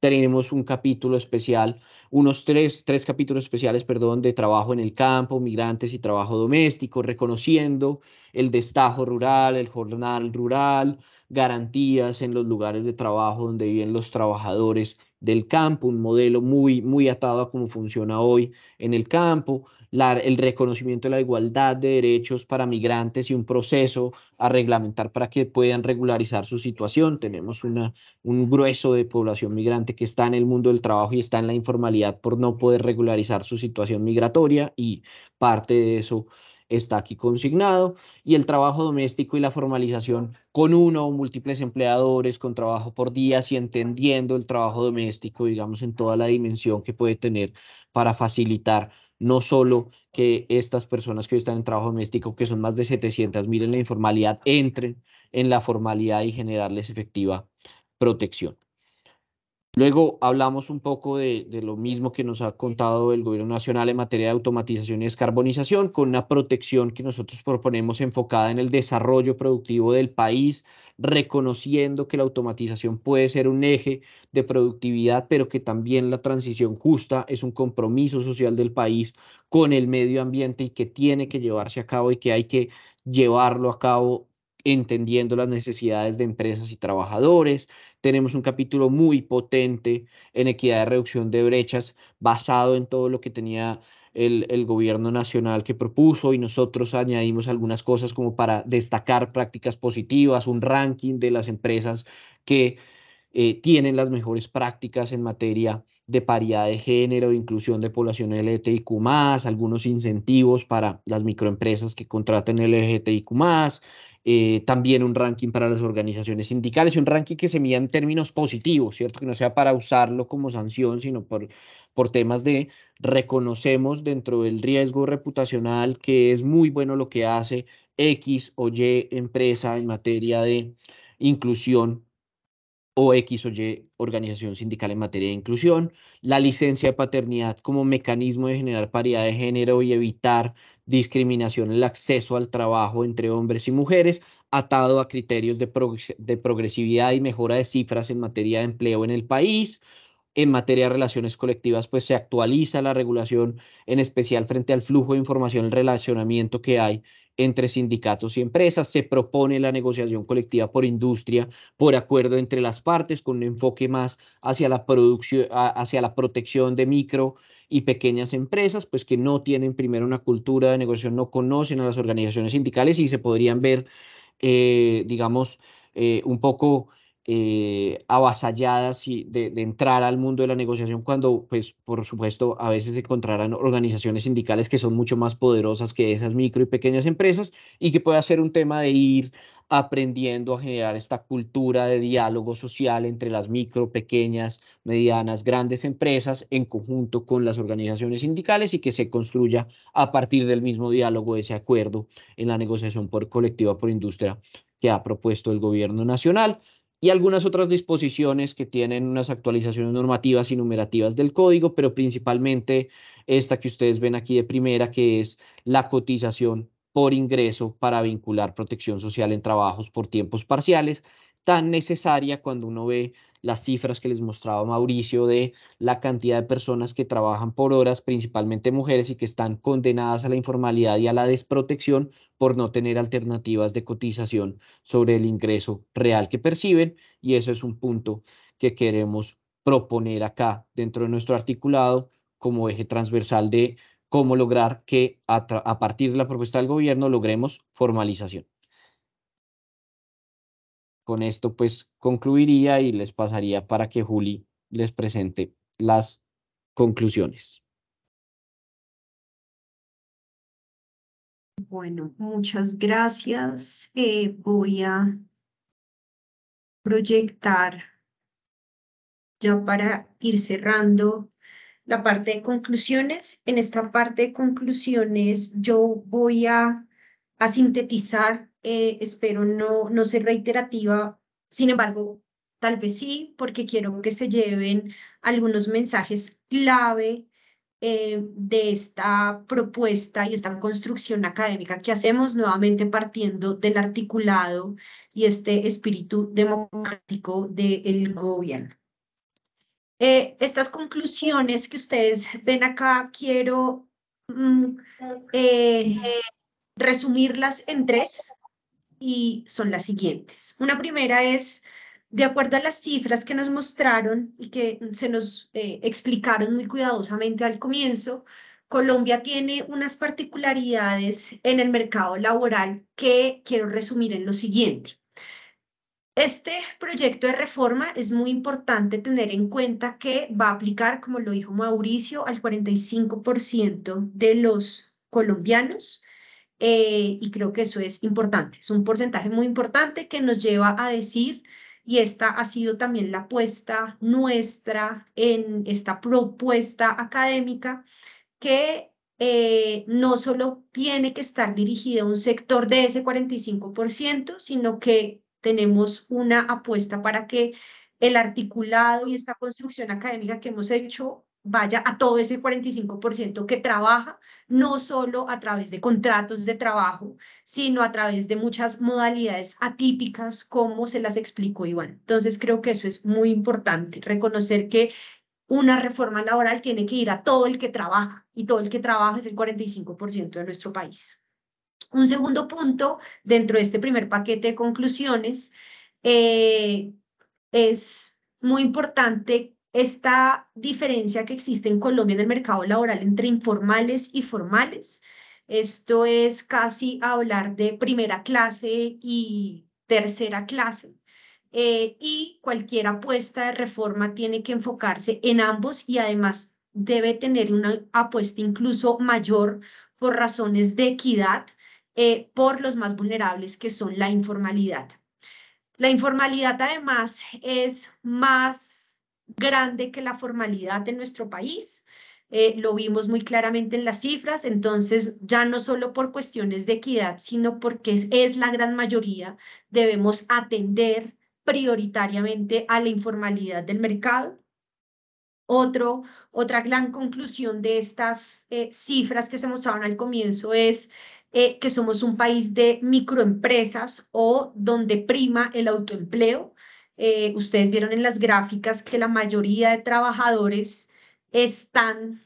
tenemos un capítulo especial, unos tres, tres capítulos especiales, perdón, de trabajo en el campo, migrantes y trabajo doméstico, reconociendo el destajo rural, el jornal rural, garantías en los lugares de trabajo donde viven los trabajadores del campo, un modelo muy, muy atado a cómo funciona hoy en el campo, el reconocimiento de la igualdad de derechos para migrantes y un proceso a reglamentar para que puedan regularizar su situación. Tenemos una, un grueso de población migrante que está en el mundo del trabajo y está en la informalidad por no poder regularizar su situación migratoria y parte de eso está aquí consignado, y el trabajo doméstico y la formalización con uno o múltiples empleadores, con trabajo por días y entendiendo el trabajo doméstico, digamos, en toda la dimensión que puede tener para facilitar no solo que estas personas que hoy están en trabajo doméstico, que son más de 700 miren en la informalidad, entren en la formalidad y generarles efectiva protección. Luego hablamos un poco de, lo mismo que nos ha contado el Gobierno Nacional en materia de automatización y descarbonización, con una protección que nosotros proponemos enfocada en el desarrollo productivo del país, reconociendo que la automatización puede ser un eje de productividad, pero que también la transición justa es un compromiso social del país con el medio ambiente y que tiene que llevarse a cabo y que hay que llevarlo a cabo entendiendo las necesidades de empresas y trabajadores, tenemos un capítulo muy potente en equidad de reducción de brechas basado en todo lo que tenía el, gobierno nacional que propuso y nosotros añadimos algunas cosas como para destacar prácticas positivas, un ranking de las empresas que eh, tienen las mejores prácticas en materia de paridad de género, de inclusión de población LGTIQ, algunos incentivos para las microempresas que contraten LGTIQ, eh, también un ranking para las organizaciones sindicales, un ranking que se mida en términos positivos, ¿cierto? Que no sea para usarlo como sanción, sino por, por temas de reconocemos dentro del riesgo reputacional que es muy bueno lo que hace X o Y empresa en materia de inclusión o X o Y organización sindical en materia de inclusión, la licencia de paternidad como mecanismo de generar paridad de género y evitar discriminación en el acceso al trabajo entre hombres y mujeres, atado a criterios de, progresividad y mejora de cifras en materia de empleo en el país. En materia de relaciones colectivas, pues se actualiza la regulación, en especial frente al flujo de información, el relacionamiento que hay entre sindicatos y empresas, se propone la negociación colectiva por industria, por acuerdo entre las partes, con un enfoque más hacia la, producción, hacia la protección de micro y pequeñas empresas, pues que no tienen primero una cultura de negociación, no conocen a las organizaciones sindicales y se podrían ver, eh, digamos, eh, un poco eh, avasalladas y de, entrar al mundo de la negociación cuando, pues, por supuesto, a veces encontrarán organizaciones sindicales que son mucho más poderosas que esas micro y pequeñas empresas y que pueda ser un tema de ir aprendiendo a generar esta cultura de diálogo social entre las micro, pequeñas, medianas, grandes empresas en conjunto con las organizaciones sindicales y que se construya a partir del mismo diálogo, ese acuerdo en la negociación por colectiva por industria que ha propuesto el gobierno nacional y algunas otras disposiciones que tienen unas actualizaciones normativas y numerativas del código, pero principalmente esta que ustedes ven aquí de primera, que es la cotización por ingreso para vincular protección social en trabajos por tiempos parciales, tan necesaria cuando uno ve las cifras que les mostraba Mauricio de la cantidad de personas que trabajan por horas, principalmente mujeres, y que están condenadas a la informalidad y a la desprotección por no tener alternativas de cotización sobre el ingreso real que perciben. Y eso es un punto que queremos proponer acá dentro de nuestro articulado como eje transversal de cómo lograr que a, a partir de la propuesta del gobierno logremos formalización con esto pues concluiría y les pasaría para que Juli les presente las conclusiones. Bueno, muchas gracias. Eh, voy a proyectar ya para ir cerrando la parte de conclusiones. En esta parte de conclusiones yo voy a a sintetizar, eh, espero no, no ser reiterativa, sin embargo, tal vez sí, porque quiero que se lleven algunos mensajes clave eh, de esta propuesta y esta construcción académica que hacemos nuevamente partiendo del articulado y este espíritu democrático del gobierno. Eh, estas conclusiones que ustedes ven acá, quiero mm, resumirlas en tres y son las siguientes. Una primera es, de acuerdo a las cifras que nos mostraron y que se nos eh, explicaron muy cuidadosamente al comienzo, Colombia tiene unas particularidades en el mercado laboral que quiero resumir en lo siguiente. Este proyecto de reforma es muy importante tener en cuenta que va a aplicar, como lo dijo Mauricio, al 45% de los colombianos eh, y creo que eso es importante, es un porcentaje muy importante que nos lleva a decir, y esta ha sido también la apuesta nuestra en esta propuesta académica, que eh, no solo tiene que estar dirigida a un sector de ese 45%, sino que tenemos una apuesta para que el articulado y esta construcción académica que hemos hecho vaya a todo ese 45% que trabaja, no solo a través de contratos de trabajo, sino a través de muchas modalidades atípicas, como se las explicó Iván. Entonces, creo que eso es muy importante, reconocer que una reforma laboral tiene que ir a todo el que trabaja, y todo el que trabaja es el 45% de nuestro país. Un segundo punto dentro de este primer paquete de conclusiones eh, es muy importante esta diferencia que existe en Colombia en el mercado laboral entre informales y formales. Esto es casi hablar de primera clase y tercera clase. Eh, y cualquier apuesta de reforma tiene que enfocarse en ambos y además debe tener una apuesta incluso mayor por razones de equidad eh, por los más vulnerables que son la informalidad. La informalidad además es más grande que la formalidad en nuestro país. Eh, lo vimos muy claramente en las cifras, entonces ya no solo por cuestiones de equidad, sino porque es, la gran mayoría, debemos atender prioritariamente a la informalidad del mercado. Otro, otra gran conclusión de estas eh, cifras que se mostraban al comienzo es eh, que somos un país de microempresas o donde prima el autoempleo. Eh, ustedes vieron en las gráficas que la mayoría de trabajadores están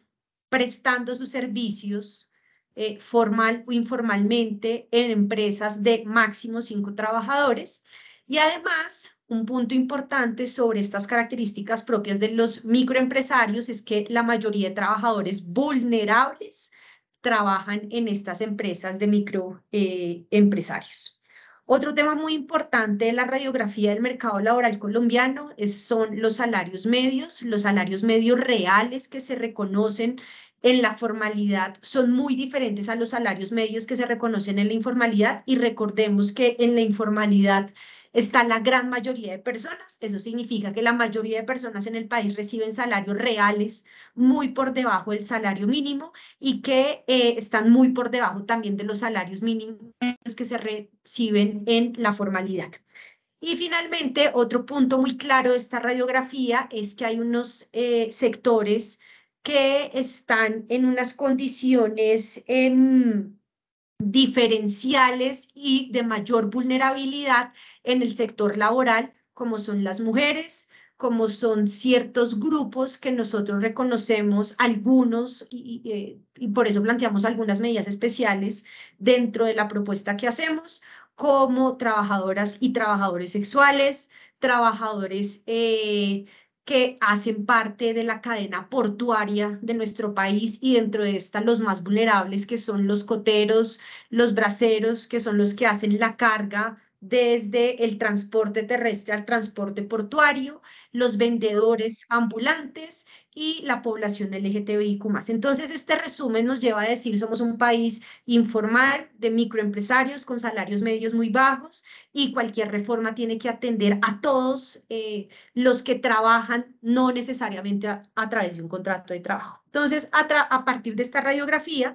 prestando sus servicios eh, formal o informalmente en empresas de máximo cinco trabajadores. Y además, un punto importante sobre estas características propias de los microempresarios es que la mayoría de trabajadores vulnerables trabajan en estas empresas de microempresarios. Otro tema muy importante de la radiografía del mercado laboral colombiano son los salarios medios. Los salarios medios reales que se reconocen en la formalidad son muy diferentes a los salarios medios que se reconocen en la informalidad y recordemos que en la informalidad está la gran mayoría de personas. Eso significa que la mayoría de personas en el país reciben salarios reales muy por debajo del salario mínimo y que eh, están muy por debajo también de los salarios mínimos que se reciben en la formalidad. Y finalmente, otro punto muy claro de esta radiografía es que hay unos eh, sectores que están en unas condiciones... En, em, diferenciales y de mayor vulnerabilidad en el sector laboral, como son las mujeres, como son ciertos grupos que nosotros reconocemos, algunos, y, eh, por eso planteamos algunas medidas especiales dentro de la propuesta que hacemos, como trabajadoras y trabajadores sexuales, trabajadores eh, que hacen parte de la cadena portuaria de nuestro país y dentro de esta los más vulnerables que son los coteros, los braceros, que son los que hacen la carga desde el transporte terrestre al transporte portuario, los vendedores ambulantes y la población LGTBIQ más. Entonces, este resumen nos lleva a decir, somos un país informal de microempresarios con salarios medios muy bajos y cualquier reforma tiene que atender a todos eh, los que trabajan, no necesariamente a, través de un contrato de trabajo. Entonces, a, partir de esta radiografía,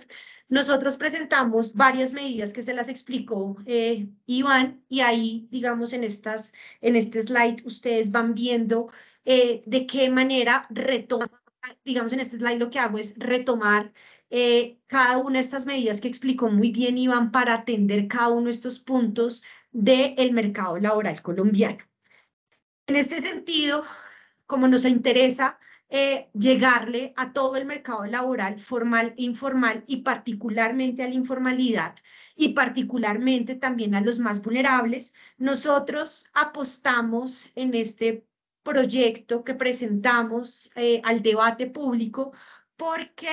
nosotros presentamos varias medidas que se las explicó eh, Iván y ahí, digamos, en, estas, en este slide ustedes van viendo eh, de qué manera retoma, digamos en este slide lo que hago es retomar eh, cada una de estas medidas que explicó muy bien Iván para atender cada uno de estos puntos del mercado laboral colombiano. En este sentido, como nos interesa eh, llegarle a todo el mercado laboral formal, e informal y particularmente a la informalidad y particularmente también a los más vulnerables, nosotros apostamos en este proyecto que presentamos eh, al debate público porque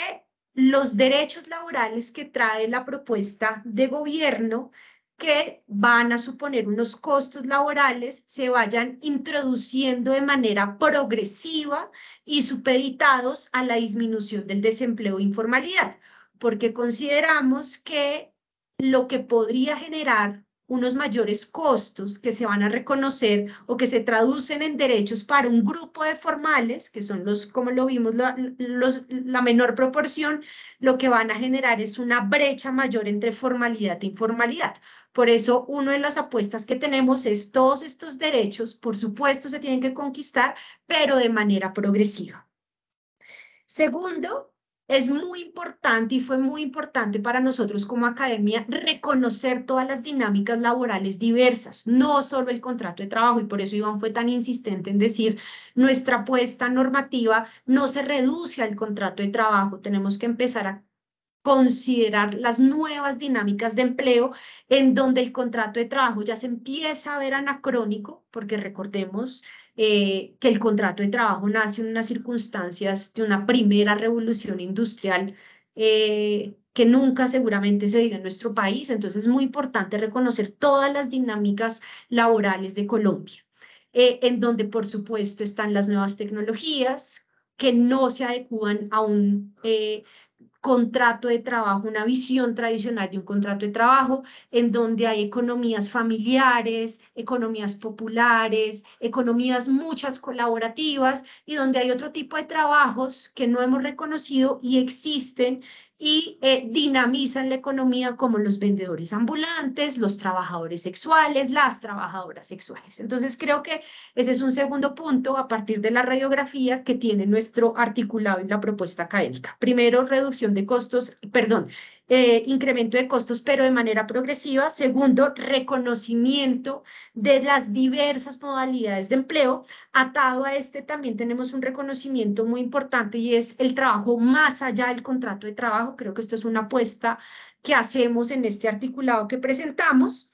los derechos laborales que trae la propuesta de gobierno que van a suponer unos costos laborales se vayan introduciendo de manera progresiva y supeditados a la disminución del desempleo e informalidad, porque consideramos que lo que podría generar unos mayores costos que se van a reconocer o que se traducen en derechos para un grupo de formales, que son los, como lo vimos, la, menor proporción, lo que van a generar es una brecha mayor entre formalidad e informalidad. Por eso, una de las apuestas que tenemos es todos estos derechos, por supuesto, se tienen que conquistar, pero de manera progresiva. Segundo, es muy importante y fue muy importante para nosotros como academia reconocer todas las dinámicas laborales diversas, no solo el contrato de trabajo, y por eso Iván fue tan insistente en decir, nuestra apuesta normativa no se reduce al contrato de trabajo, tenemos que empezar a considerar las nuevas dinámicas de empleo en donde el contrato de trabajo ya se empieza a ver anacrónico, porque recordemos eh, que el contrato de trabajo nace en unas circunstancias de una primera revolución industrial eh, que nunca seguramente se dio en nuestro país. Entonces es muy importante reconocer todas las dinámicas laborales de Colombia, eh, en donde por supuesto están las nuevas tecnologías que no se adecúan a un contrato de trabajo, una visión tradicional de un contrato de trabajo, en donde hay economías familiares, economías populares, economías muchas colaborativas y donde hay otro tipo de trabajos que no hemos reconocido y existen y eh, dinamizan la economía como los vendedores ambulantes, los trabajadores sexuales, las trabajadoras sexuales. Entonces creo que ese es un segundo punto a partir de la radiografía que tiene nuestro articulado y la propuesta académica. Primero, reducción de costos, perdón, eh, incremento de costos, pero de manera progresiva. Segundo, reconocimiento de las diversas modalidades de empleo. Atado a este también tenemos un reconocimiento muy importante y es el trabajo más allá del contrato de trabajo. Creo que esto es una apuesta que hacemos en este articulado que presentamos.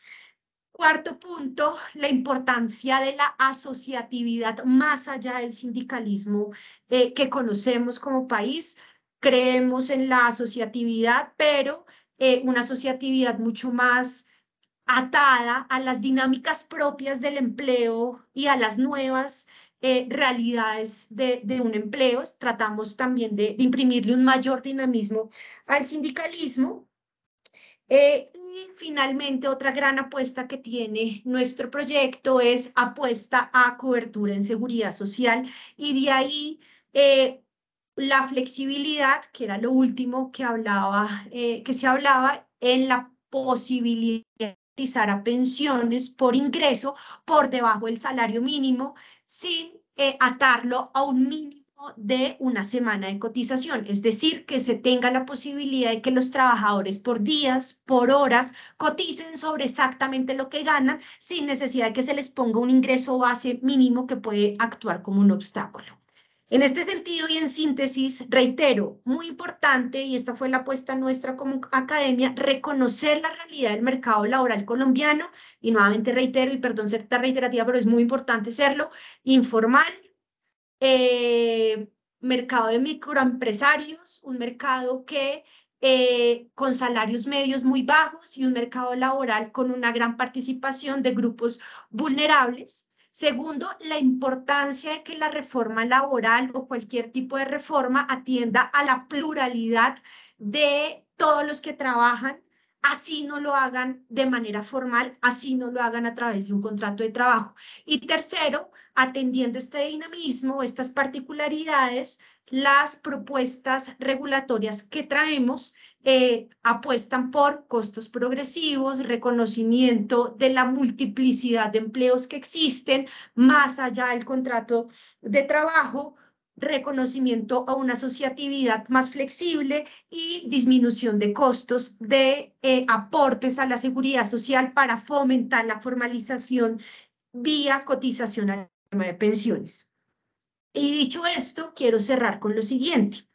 Cuarto punto, la importancia de la asociatividad más allá del sindicalismo eh, que conocemos como país creemos en la asociatividad, pero eh, una asociatividad mucho más atada a las dinámicas propias del empleo y a las nuevas eh, realidades de, un empleo. Tratamos también de, imprimirle un mayor dinamismo al sindicalismo. Eh, y finalmente, otra gran apuesta que tiene nuestro proyecto es apuesta a cobertura en seguridad social y de ahí la flexibilidad, que era lo último que, hablaba, eh, que se hablaba en la posibilidad de cotizar a pensiones por ingreso por debajo del salario mínimo sin eh, atarlo a un mínimo de una semana de cotización, es decir, que se tenga la posibilidad de que los trabajadores por días, por horas, coticen sobre exactamente lo que ganan sin necesidad de que se les ponga un ingreso base mínimo que puede actuar como un obstáculo. En este sentido y en síntesis, reitero, muy importante, y esta fue la apuesta nuestra como academia, reconocer la realidad del mercado laboral colombiano, y nuevamente reitero, y perdón ser tan reiterativa, pero es muy importante serlo, informal, eh, mercado de microempresarios, un mercado que eh, con salarios medios muy bajos y un mercado laboral con una gran participación de grupos vulnerables Segundo, la importancia de que la reforma laboral o cualquier tipo de reforma atienda a la pluralidad de todos los que trabajan así no lo hagan de manera formal, así no lo hagan a través de un contrato de trabajo. Y tercero, atendiendo este dinamismo, estas particularidades, las propuestas regulatorias que traemos eh, apuestan por costos progresivos, reconocimiento de la multiplicidad de empleos que existen, más allá del contrato de trabajo, reconocimiento a una asociatividad más flexible y disminución de costos de eh, aportes a la seguridad social para fomentar la formalización vía cotización al sistema de pensiones. Y dicho esto, quiero cerrar con lo siguiente.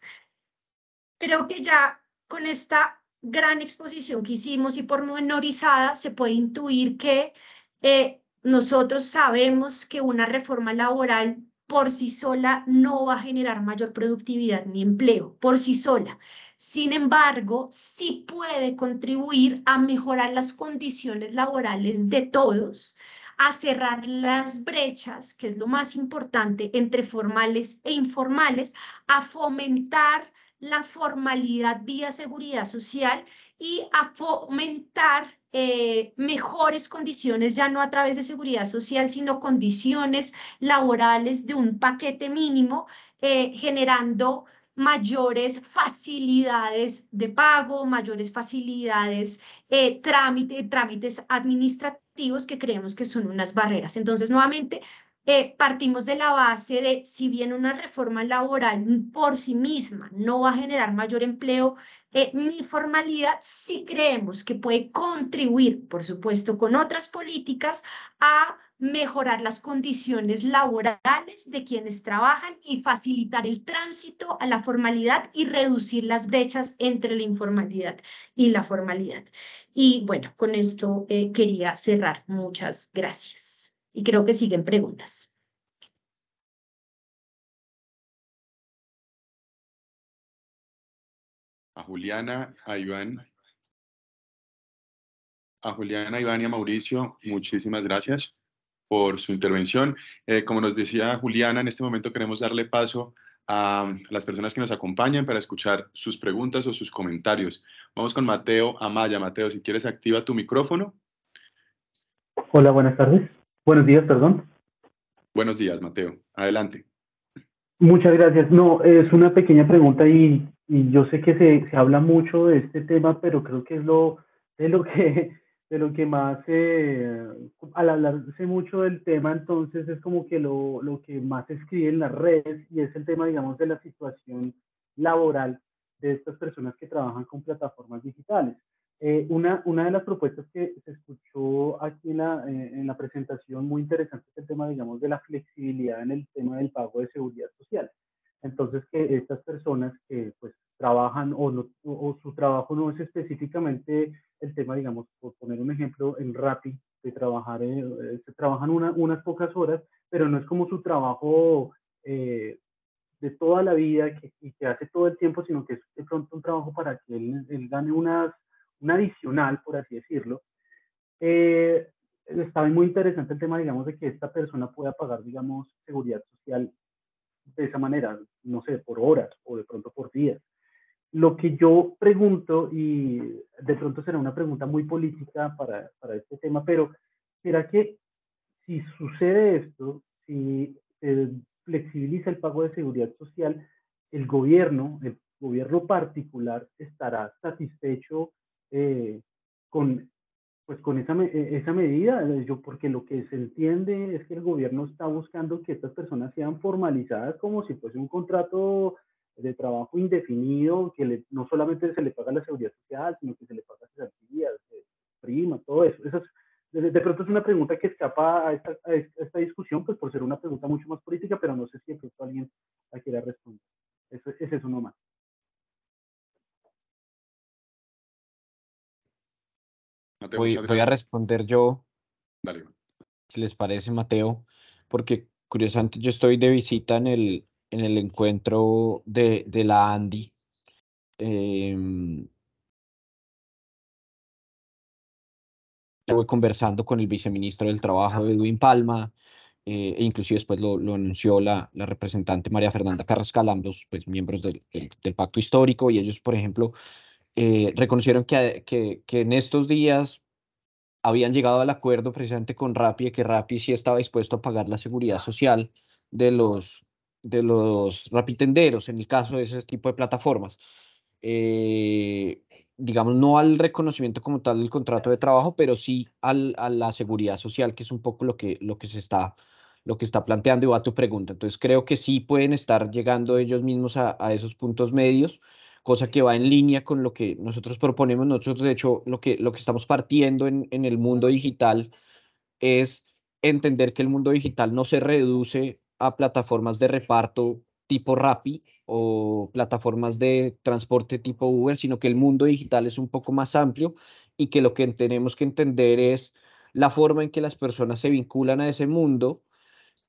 Creo que ya con esta gran exposición que hicimos y pormenorizada, se puede intuir que eh, nosotros sabemos que una reforma laboral por sí sola no va a generar mayor productividad ni empleo, por sí sola. Sin embargo, sí puede contribuir a mejorar las condiciones laborales de todos, a cerrar las brechas, que es lo más importante, entre formales e informales, a fomentar la formalidad vía seguridad social y a fomentar eh, mejores condiciones, ya no a través de seguridad social, sino condiciones laborales de un paquete mínimo, eh, generando mayores facilidades de pago, mayores facilidades, eh, trámite, trámites administrativos que creemos que son unas barreras. Entonces, nuevamente, eh, partimos de la base de si bien una reforma laboral por sí misma no va a generar mayor empleo eh, ni formalidad, sí creemos que puede contribuir, por supuesto, con otras políticas a mejorar las condiciones laborales de quienes trabajan y facilitar el tránsito a la formalidad y reducir las brechas entre la informalidad y la formalidad. Y bueno, con esto eh, quería cerrar. Muchas gracias. Y creo que siguen preguntas. A Juliana, a Iván. A Juliana, Iván y a Mauricio, muchísimas gracias por su intervención. Eh, como nos decía Juliana, en este momento queremos darle paso a las personas que nos acompañan para escuchar sus preguntas o sus comentarios. Vamos con Mateo Amaya. Mateo, si quieres, activa tu micrófono. Hola, buenas tardes. Buenos días, perdón. Buenos días, Mateo. Adelante. Muchas gracias. No, es una pequeña pregunta y, yo sé que se, habla mucho de este tema, pero creo que es lo, lo que lo que más eh, al hablarse mucho del tema, entonces es como que lo, lo que más se escribe en las redes y es el tema, digamos, de la situación laboral de estas personas que trabajan con plataformas digitales. Eh, una, una de las propuestas que se escuchó aquí en la, eh, en la presentación muy interesante es el tema, digamos, de la flexibilidad en el tema del pago de seguridad social. Entonces, que estas personas que pues trabajan o, no, o su trabajo no es específicamente el tema, digamos, por poner un ejemplo, en Rappi, de trabajar, eh, eh trabajan unas pocas horas, pero no es como su trabajo de toda la vida que, y que hace todo el tiempo, sino que es de pronto un trabajo para que él, él gane unas adicional, por así decirlo, eh, estaba muy interesante el tema, digamos, de que esta persona pueda pagar, digamos, seguridad social de esa manera, no sé, por horas o de pronto por días. Lo que yo pregunto, y de pronto será una pregunta muy política para, para este tema, pero ¿será que si sucede esto, si se flexibiliza el pago de seguridad social, el gobierno, el gobierno particular estará satisfecho eh, con, pues con esa, e, medida, eh, yo, porque lo que se entiende es que el gobierno está buscando que estas personas sean formalizadas como si fuese un contrato de trabajo indefinido, que no solamente se le paga la seguridad social, sino que se le paga la eh, prima, todo eso. de, pronto es una pregunta que escapa a esta, discusión, pues por ser una pregunta mucho más política, pero no sé si de pronto alguien la quiera responder. Eso, es uno más. voy, a responder yo. Si les parece, Mateo, porque curiosamente yo estoy de visita en el, en el encuentro de, de la Andy. estuve em, conversando con el viceministro del Trabajo, Edwin Palma, eh, e inclusive después lo, lo anunció la, la, representante María Fernanda Carrascal, ambos pues, miembros del, del, pacto histórico, y ellos, por ejemplo, eh, reconocieron que, en estos días habían llegado al acuerdo precisamente con Rappi que Rappi sí estaba dispuesto a pagar la seguridad social de los, de los rapitenderos en el caso de ese tipo de plataformas. Eh, digamos, no al reconocimiento como tal del contrato de trabajo, pero sí a la seguridad social, que es un poco lo que, lo que se está lo que está planteando y va a tu pregunta. Entonces creo que sí pueden estar llegando ellos mismos a esos puntos medios cosa que va en línea con lo que nosotros proponemos. Nosotros, de hecho, lo que, lo que estamos partiendo en, en el mundo digital es entender que el mundo digital no se reduce a plataformas de reparto tipo Rappi o plataformas de transporte tipo Uber, sino que el mundo digital es un poco más amplio y que lo que tenemos que entender es la forma en que las personas se vinculan a ese mundo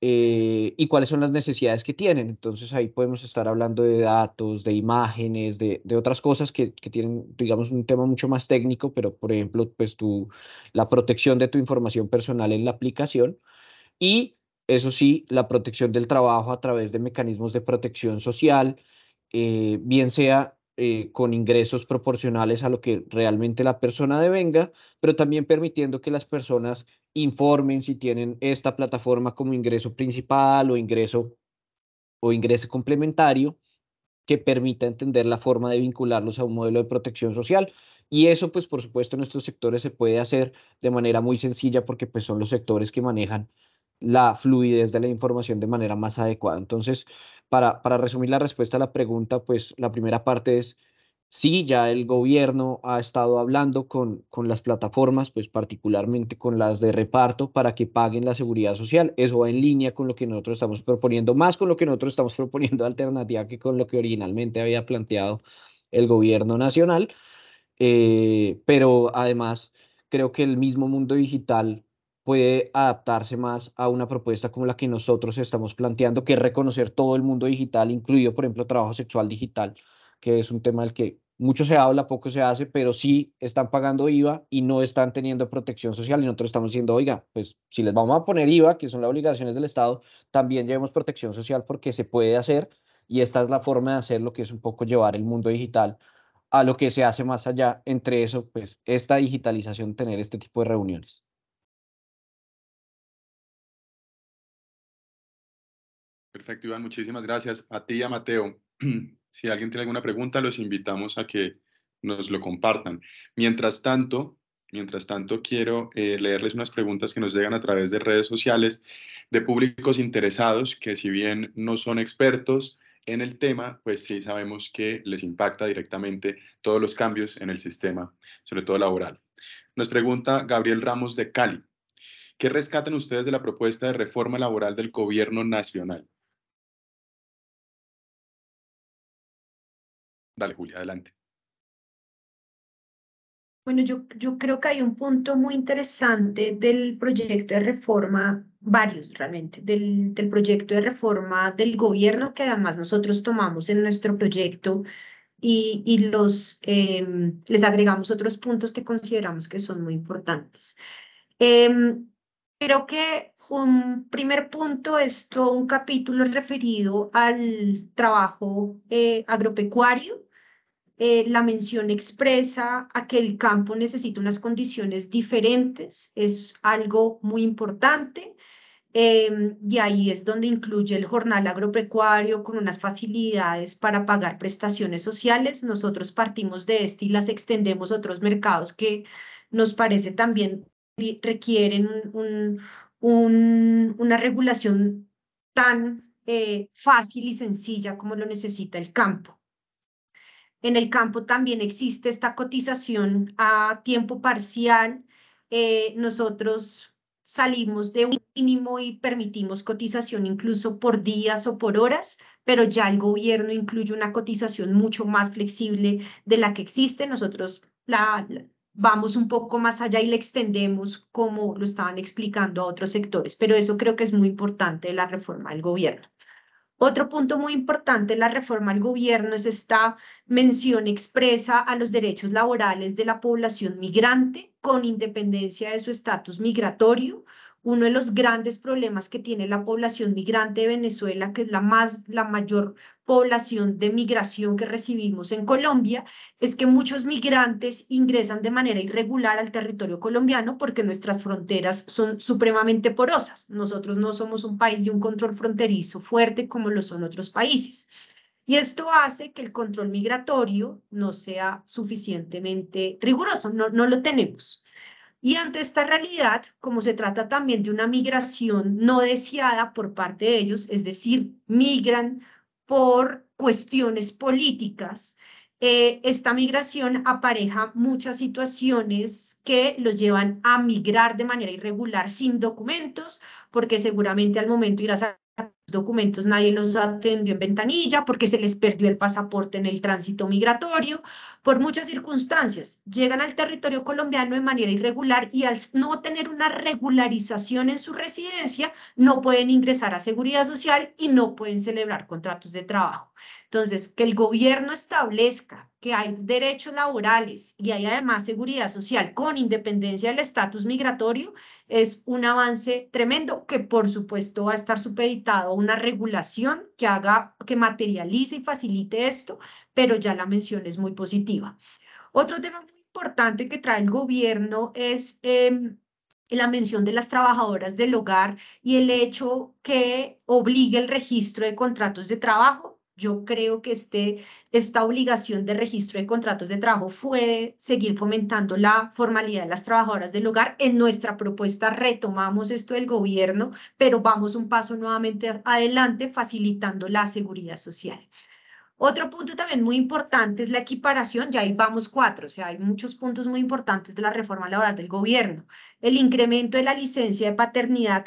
eh, y cuáles son las necesidades que tienen. Entonces ahí podemos estar hablando de datos, de imágenes, de, otras cosas que, tienen, digamos, un tema mucho más técnico, pero por ejemplo, pues tu, la protección de tu información personal en la aplicación y, eso sí, la protección del trabajo a través de mecanismos de protección social, eh, bien sea eh, con ingresos proporcionales a lo que realmente la persona devenga, pero también permitiendo que las personas informen si tienen esta plataforma como ingreso principal o ingreso o ingreso complementario que permita entender la forma de vincularlos a un modelo de protección social. Y eso, pues, por supuesto, en estos sectores se puede hacer de manera muy sencilla porque, pues, son los sectores que manejan la fluidez de la información de manera más adecuada. Entonces, para, para resumir la respuesta a la pregunta, pues, la primera parte es Sí, ya el gobierno ha estado hablando con, con las plataformas, pues particularmente con las de reparto, para que paguen la seguridad social. Eso va en línea con lo que nosotros estamos proponiendo, más con lo que nosotros estamos proponiendo alternativa que con lo que originalmente había planteado el gobierno nacional. Eh, pero además, creo que el mismo mundo digital puede adaptarse más a una propuesta como la que nosotros estamos planteando, que es reconocer todo el mundo digital, incluido, por ejemplo, trabajo sexual digital que es un tema del que mucho se habla, poco se hace, pero sí están pagando IVA y no están teniendo protección social. Y nosotros estamos diciendo, oiga, pues si les vamos a poner IVA, que son las obligaciones del Estado, también llevemos protección social porque se puede hacer. Y esta es la forma de hacer lo que es un poco llevar el mundo digital a lo que se hace más allá. Entre eso, pues esta digitalización, tener este tipo de reuniones. Perfecto, Iván. Muchísimas gracias a ti y a Mateo. Si alguien tiene alguna pregunta, los invitamos a que nos lo compartan. Mientras tanto, mientras tanto quiero eh, leerles unas preguntas que nos llegan a través de redes sociales de públicos interesados que si bien no son expertos, en el tema, pues sí sabemos que les impacta directamente todos los cambios en el sistema, sobre todo laboral. Nos pregunta Gabriel Ramos de Cali, ¿qué rescatan ustedes de la propuesta de reforma laboral del gobierno nacional? Dale, Julia, adelante. Bueno, yo, creo que hay un punto muy interesante del proyecto de reforma, varios realmente, del, proyecto de reforma del gobierno que además nosotros tomamos en nuestro proyecto y, y los, em, les agregamos otros puntos que consideramos que son muy importantes. Em, creo que un primer punto es todo un capítulo referido al trabajo eh, agropecuario eh, la mención expresa a que el campo necesita unas condiciones diferentes, es algo muy importante. Eh, y ahí es donde incluye el jornal agropecuario con unas facilidades para pagar prestaciones sociales. Nosotros partimos de este y las extendemos a otros mercados que nos parece también requieren una regulación tan eh, fácil y sencilla como lo necesita el campo. En el campo también existe esta cotización a tiempo parcial. Eh, nosotros salimos de un mínimo y permitimos cotización incluso por días o por horas, pero ya el gobierno incluye una cotización mucho más flexible de la que existe. Nosotros la, vamos un poco más allá y la extendemos como lo estaban explicando a otros sectores, pero eso creo que es muy importante de la reforma del gobierno. Otro punto muy importante en la reforma al gobierno es esta mención expresa a los derechos laborales de la población migrante con independencia de su estatus migratorio, uno de los grandes problemas que tiene la población migrante de Venezuela, que es la, más, la mayor población de migración que recibimos en Colombia, es que muchos migrantes ingresan de manera irregular al territorio colombiano porque nuestras fronteras son supremamente porosas. Nosotros no somos un país de un control fronterizo fuerte como lo son otros países. Y esto hace que el control migratorio no sea suficientemente riguroso, no lo tenemos. Y ante esta realidad, como se trata también de una migración no deseada por parte de ellos, es decir, migran por cuestiones políticas, eh, esta migración apareja muchas situaciones que los llevan a migrar de manera irregular sin documentos, porque seguramente al momento irás a documentos nadie los atendió en ventanilla, porque se les perdió el pasaporte en el tránsito migratorio, por muchas circunstancias. Llegan al territorio colombiano de manera irregular y al no tener una regularización en su residencia, no pueden ingresar a seguridad social y no pueden celebrar contratos de trabajo. Entonces, que el gobierno establezca que hay derechos laborales y hay además seguridad social con independencia del estatus migratorio es un avance tremendo que por supuesto va a estar supeditado a una regulación que haga, que materialice y facilite esto, pero ya la mención es muy positiva. Otro tema muy importante que trae el gobierno es em, la mención de las trabajadoras del hogar y el hecho que obligue el registro de contratos de trabajo yo creo que este, esta obligación de registro de contratos de trabajo fue seguir fomentando la formalidad de las trabajadoras del hogar. En nuestra propuesta retomamos esto del gobierno, pero vamos un paso nuevamente adelante facilitando la seguridad social. Otro punto también muy importante es la equiparación, ya ahí vamos cuatro, o sea, hay muchos puntos muy importantes de la reforma laboral del gobierno. El incremento de la licencia de paternidad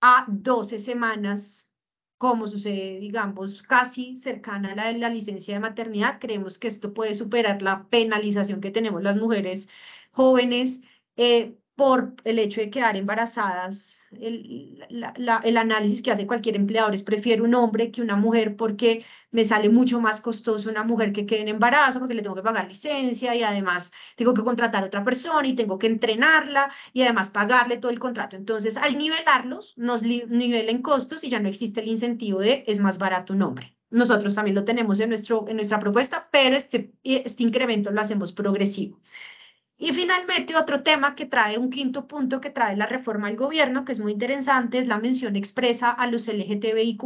a 12 semanas como sucede, digamos, casi cercana a la de la licencia de maternidad, creemos que esto puede superar la penalización que tenemos las mujeres jóvenes eh, por el hecho de quedar embarazadas, el, el, análisis que hace cualquier empleador es prefiero un hombre que una mujer porque me sale mucho más costoso una mujer que quede en embarazo porque le tengo que pagar licencia y además tengo que contratar a otra persona y tengo que entrenarla y además pagarle todo el contrato. Entonces, al nivelarlos, nos nivelen costos y ya no existe el incentivo de es más barato un hombre. Nosotros también lo tenemos en, nuestro, en nuestra propuesta, pero este, este incremento lo hacemos progresivo. Y finalmente, otro tema que trae, un quinto punto que trae la reforma del gobierno, que es muy interesante, es la mención expresa a los LGTBIQ+.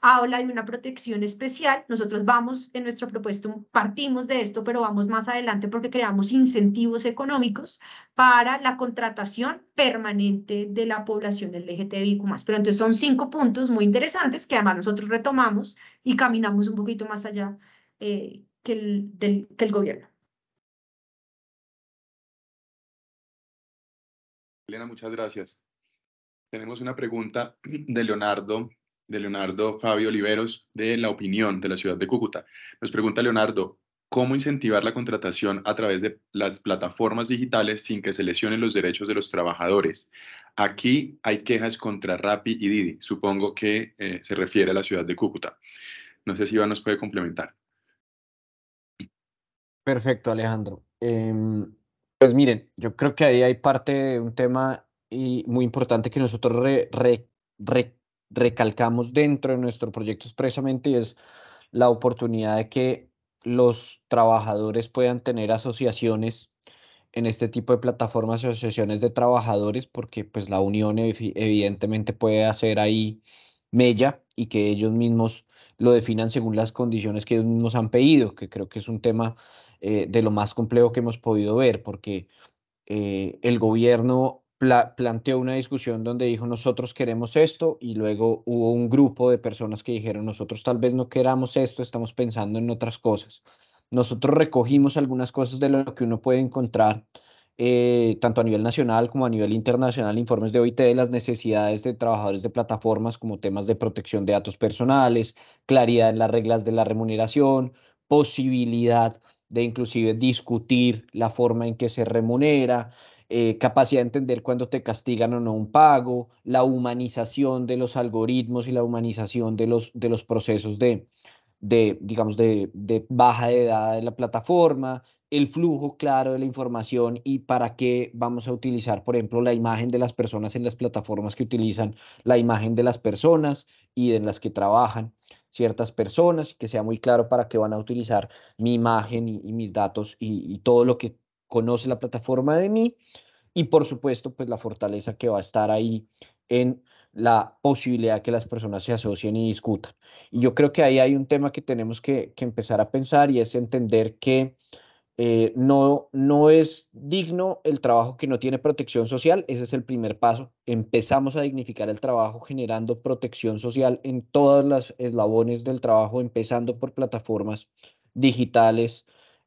Habla de una protección especial. Nosotros vamos en nuestro propuesta, partimos de esto, pero vamos más adelante porque creamos incentivos económicos para la contratación permanente de la población LGTBIQ+. Pero entonces son cinco puntos muy interesantes que además nosotros retomamos y caminamos un poquito más allá eh, que el gobierno. Elena, muchas gracias. Tenemos una pregunta de Leonardo, de Leonardo Fabio Oliveros, de La Opinión, de la ciudad de Cúcuta. Nos pregunta Leonardo, ¿cómo incentivar la contratación a través de las plataformas digitales sin que se lesionen los derechos de los trabajadores? Aquí hay quejas contra Rappi y Didi. Supongo que eh, se refiere a la ciudad de Cúcuta. No sé si Iván nos puede complementar. Perfecto, Alejandro. Em, pues miren, yo creo que ahí hay parte de un tema y muy importante que nosotros recalcamos dentro de nuestro proyecto expresamente y es la oportunidad de que los trabajadores puedan tener asociaciones en este tipo de plataformas asociaciones de trabajadores, porque pues la unión evidentemente puede hacer ahí mella y que ellos mismos lo definan según las condiciones que ellos mismos han pedido, que creo que es un tema eh, de lo más complejo que hemos podido ver, porque eh, el gobierno planteó una discusión donde dijo nosotros queremos esto y luego hubo un grupo de personas que dijeron nosotros tal vez no queramos esto, estamos pensando en otras cosas. Nosotros recogimos algunas cosas de lo que uno puede encontrar eh, tanto a nivel nacional como a nivel internacional, informes de OIT de las necesidades de trabajadores de plataformas como temas de protección de datos personales, claridad en las reglas de la remuneración, posibilidad de inclusive discutir la forma en que se remunera, eh, capacidad de entender cuando te castigan o no un pago, la humanización de los algoritmos y la humanización de los, de los procesos de, de digamos, de, baja de edad de la plataforma, el flujo claro de la información y para qué vamos a utilizar, por ejemplo, la imagen de las personas en las plataformas que utilizan la imagen de las personas y en las que trabajan ciertas personas, y que sea muy claro para qué van a utilizar mi imagen y, mis datos y, todo lo que conoce la plataforma de mí. Y por supuesto, pues la fortaleza que va a estar ahí en la posibilidad que las personas se asocien y discutan. Y yo creo que ahí hay un tema que tenemos que empezar a pensar y es entender que eh, no, no es digno el trabajo que no tiene protección social, ese es el primer paso. Empezamos a dignificar el trabajo generando protección social en todas las eslabones del trabajo, empezando por plataformas digitales,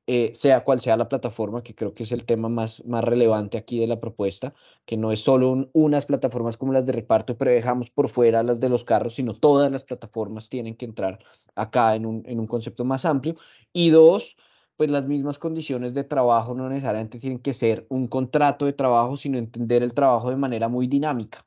eh, sea cual sea la plataforma, que creo que es el tema más, más relevante aquí de la propuesta, que no es solo unas plataformas como las de reparto, pero dejamos por fuera las de los carros, sino todas las plataformas tienen que entrar acá en un, en un concepto más amplio. Y dos, pues las mismas condiciones de trabajo no necesariamente tienen que ser un contrato de trabajo, sino entender el trabajo de manera muy dinámica,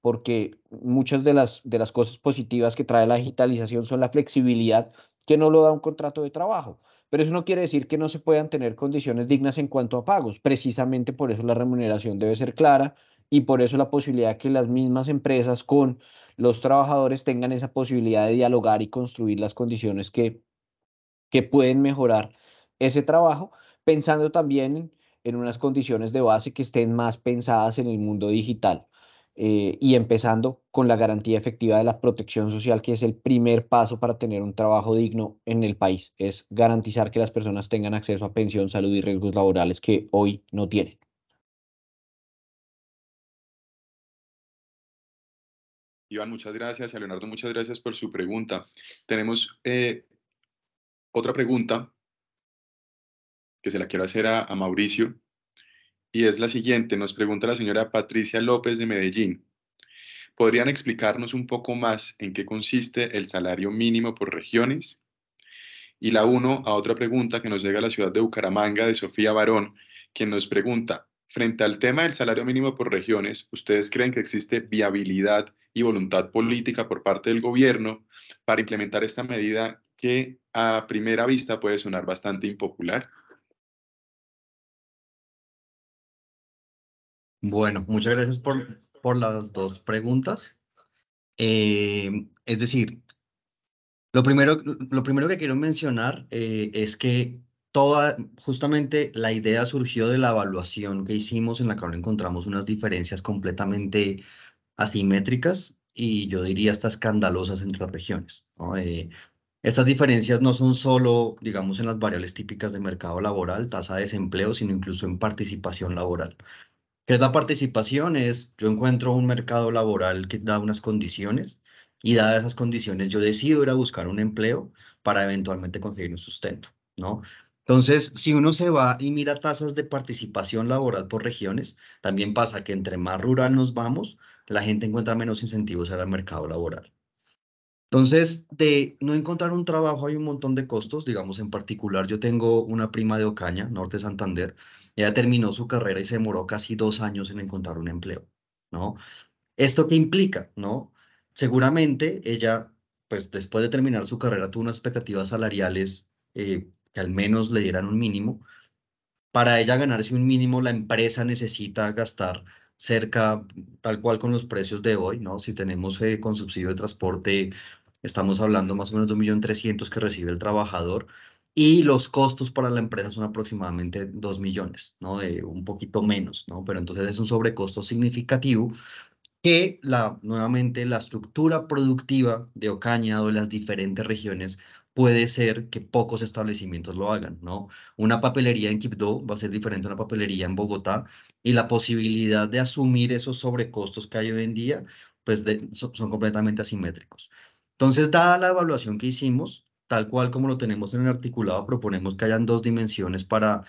porque muchas de las, de las cosas positivas que trae la digitalización son la flexibilidad que no lo da un contrato de trabajo. Pero eso no quiere decir que no se puedan tener condiciones dignas en cuanto a pagos. Precisamente por eso la remuneración debe ser clara y por eso la posibilidad que las mismas empresas con los trabajadores tengan esa posibilidad de dialogar y construir las condiciones que, que pueden mejorar ese trabajo, pensando también en, unas condiciones de base que estén más pensadas en el mundo digital. Eh, y empezando con la garantía efectiva de la protección social, que es el primer paso para tener un trabajo digno en el país, es garantizar que las personas tengan acceso a pensión, salud y riesgos laborales que hoy no tienen. Iván, muchas gracias. Leonardo, muchas gracias por su pregunta. Tenemos eh, otra pregunta que se la quiero hacer a, Mauricio, y es la siguiente. Nos pregunta la señora Patricia López de Medellín. ¿Podrían explicarnos un poco más en qué consiste el salario mínimo por regiones? Y la uno a otra pregunta que nos llega a la ciudad de Bucaramanga de Sofía Barón, quien nos pregunta, frente al tema del salario mínimo por regiones, ¿ustedes creen que existe viabilidad y voluntad política por parte del gobierno para implementar esta medida que a primera vista puede sonar bastante impopular? Bueno, muchas gracias por, por las dos preguntas. Eh, es decir, lo primero, lo primero que quiero mencionar eh, es que toda, justamente la idea surgió de la evaluación que hicimos en la que ahora encontramos unas diferencias completamente asimétricas y yo diría hasta escandalosas entre regiones. Eh, estas diferencias no son solo, digamos, en las variables típicas de mercado laboral, tasa de desempleo, sino incluso en participación laboral que es la participación, es yo encuentro un mercado laboral que da unas condiciones y dadas esas condiciones yo decido ir a buscar un empleo para eventualmente conseguir un sustento, ¿no? Entonces, si uno se va y mira tasas de participación laboral por regiones, también pasa que entre más rural nos vamos, la gente encuentra menos incentivos al mercado laboral. Entonces, de no encontrar un trabajo hay un montón de costos, digamos, en particular yo tengo una prima de Ocaña, Norte Santander, ella terminó su carrera y se demoró casi dos años en encontrar un empleo, ¿no? ¿Esto qué implica, no? Seguramente ella, pues después de terminar su carrera, tuvo unas expectativas salariales eh, que al menos le dieran un mínimo. Para ella ganarse un mínimo, la empresa necesita gastar cerca, tal cual con los precios de hoy, ¿no? Si tenemos eh, con subsidio de transporte, estamos hablando más o menos de trescientos que recibe el trabajador y los costos para la empresa son aproximadamente 2 millones, ¿no? De un poquito menos, ¿no? Pero entonces es un sobrecosto significativo que la, nuevamente la estructura productiva de Ocaña o las diferentes regiones puede ser que pocos establecimientos lo hagan, ¿no? Una papelería en Quibdó va a ser diferente a una papelería en Bogotá y la posibilidad de asumir esos sobrecostos que hay hoy en día, pues son completamente asimétricos. Entonces, dada la evaluación que hicimos, tal cual como lo tenemos en el articulado, proponemos que hayan dos dimensiones para,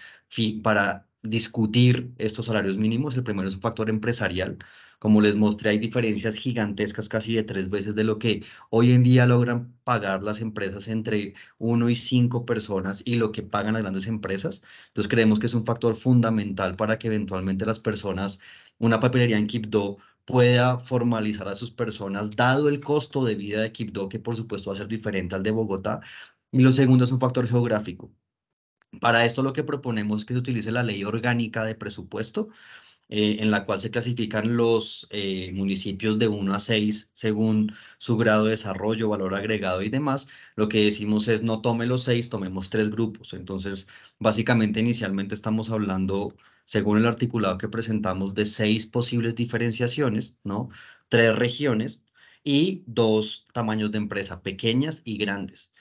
para discutir estos salarios mínimos. El primero es un factor empresarial. Como les mostré, hay diferencias gigantescas, casi de tres veces de lo que hoy en día logran pagar las empresas entre uno y cinco personas y lo que pagan las grandes empresas. Entonces creemos que es un factor fundamental para que eventualmente las personas, una papelería en Quibdó pueda formalizar a sus personas, dado el costo de vida de Quibdó, que por supuesto va a ser diferente al de Bogotá. Y lo segundo es un factor geográfico. Para esto lo que proponemos es que se utilice la ley orgánica de presupuesto, eh, en la cual se clasifican los eh, municipios de 1 a 6 según su grado de desarrollo, valor agregado y demás. Lo que decimos es no tome los 6, tomemos tres grupos. Entonces, básicamente inicialmente estamos hablando según el articulado que presentamos, de seis posibles diferenciaciones, ¿no? Tres regiones y dos tamaños de empresa, pequeñas y grandes.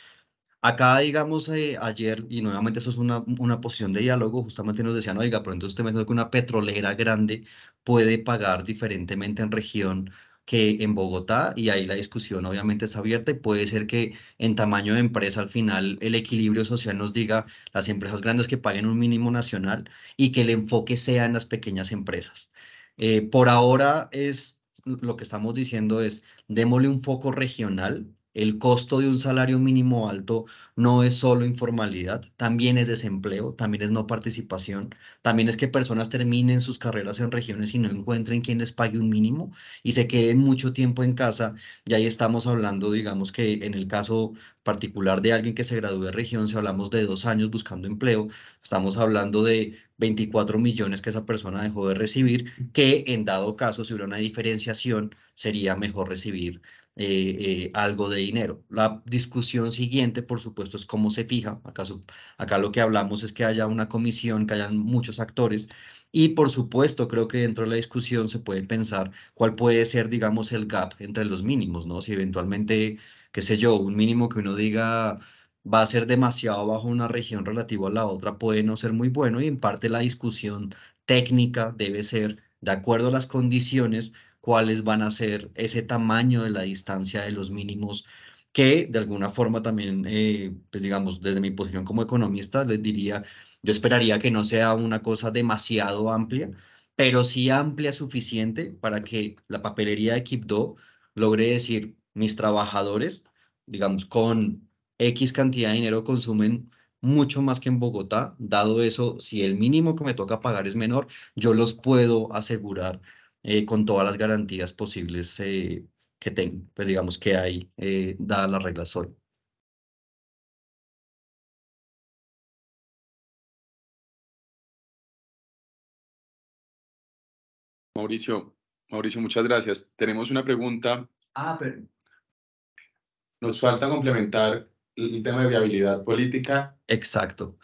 Acá, digamos, eh, ayer, y nuevamente eso es una, una, posición de diálogo, justamente nos decían, oiga, pero entonces usted me dice que una petrolera grande puede pagar diferentemente en región que en Bogotá, y ahí la discusión obviamente está abierta y puede ser que en tamaño de empresa al final el equilibrio social nos diga las empresas grandes que paguen un mínimo nacional y que el enfoque sea en las pequeñas empresas. Eh, por ahora es lo que estamos diciendo es démosle un foco regional el costo de un salario mínimo alto no es solo informalidad, también es desempleo, también es no participación, también es que personas terminen sus carreras en regiones y no encuentren quien les pague un mínimo y se queden mucho tiempo en casa. Y ahí estamos hablando, digamos que en el caso particular de alguien que se gradúe de región, si hablamos de dos años buscando empleo, estamos hablando de 24 millones que esa persona dejó de recibir, que en dado caso, si hubiera una diferenciación, sería mejor recibir eh, eh, algo de dinero. La discusión siguiente, por supuesto, es cómo se fija. Acaso, acá lo que hablamos es que haya una comisión, que hayan muchos actores y, por supuesto, creo que dentro de la discusión se puede pensar cuál puede ser, digamos, el gap entre los mínimos, ¿no? Si eventualmente, qué sé yo, un mínimo que uno diga va a ser demasiado bajo una región relativo a la otra, puede no ser muy bueno y en parte la discusión técnica debe ser de acuerdo a las condiciones cuáles van a ser ese tamaño de la distancia de los mínimos que de alguna forma también, eh, pues digamos, desde mi posición como economista, les diría, yo esperaría que no sea una cosa demasiado amplia, pero sí amplia suficiente para que la papelería de Kipdo logre decir, mis trabajadores, digamos, con X cantidad de dinero consumen mucho más que en Bogotá, dado eso, si el mínimo que me toca pagar es menor, yo los puedo asegurar eh, con todas las garantías posibles eh, que tengan, pues digamos que hay eh, dadas las reglas hoy. Mauricio, Mauricio, muchas gracias. Tenemos una pregunta. Ah, pero... Nos falta complementar el tema de viabilidad política. Exacto.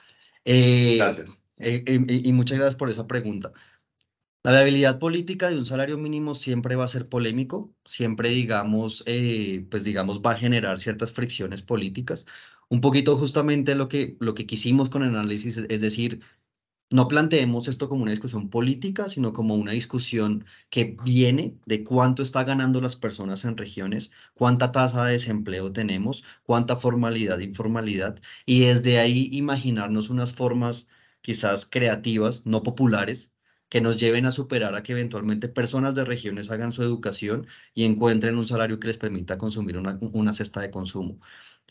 Eh, gracias. y muchas gracias por esa pregunta. La viabilidad política de un salario mínimo siempre va a ser polémico, siempre digamos, eh, pues digamos, va a generar ciertas fricciones políticas. Un poquito justamente lo que, lo que quisimos con el análisis, es decir, no planteemos esto como una discusión política, sino como una discusión que viene de cuánto está ganando las personas en regiones, cuánta tasa de desempleo tenemos, cuánta formalidad e informalidad, y desde ahí imaginarnos unas formas quizás creativas, no populares, que nos lleven a superar a que eventualmente personas de regiones hagan su educación y encuentren un salario que les permita consumir una, cesta de consumo.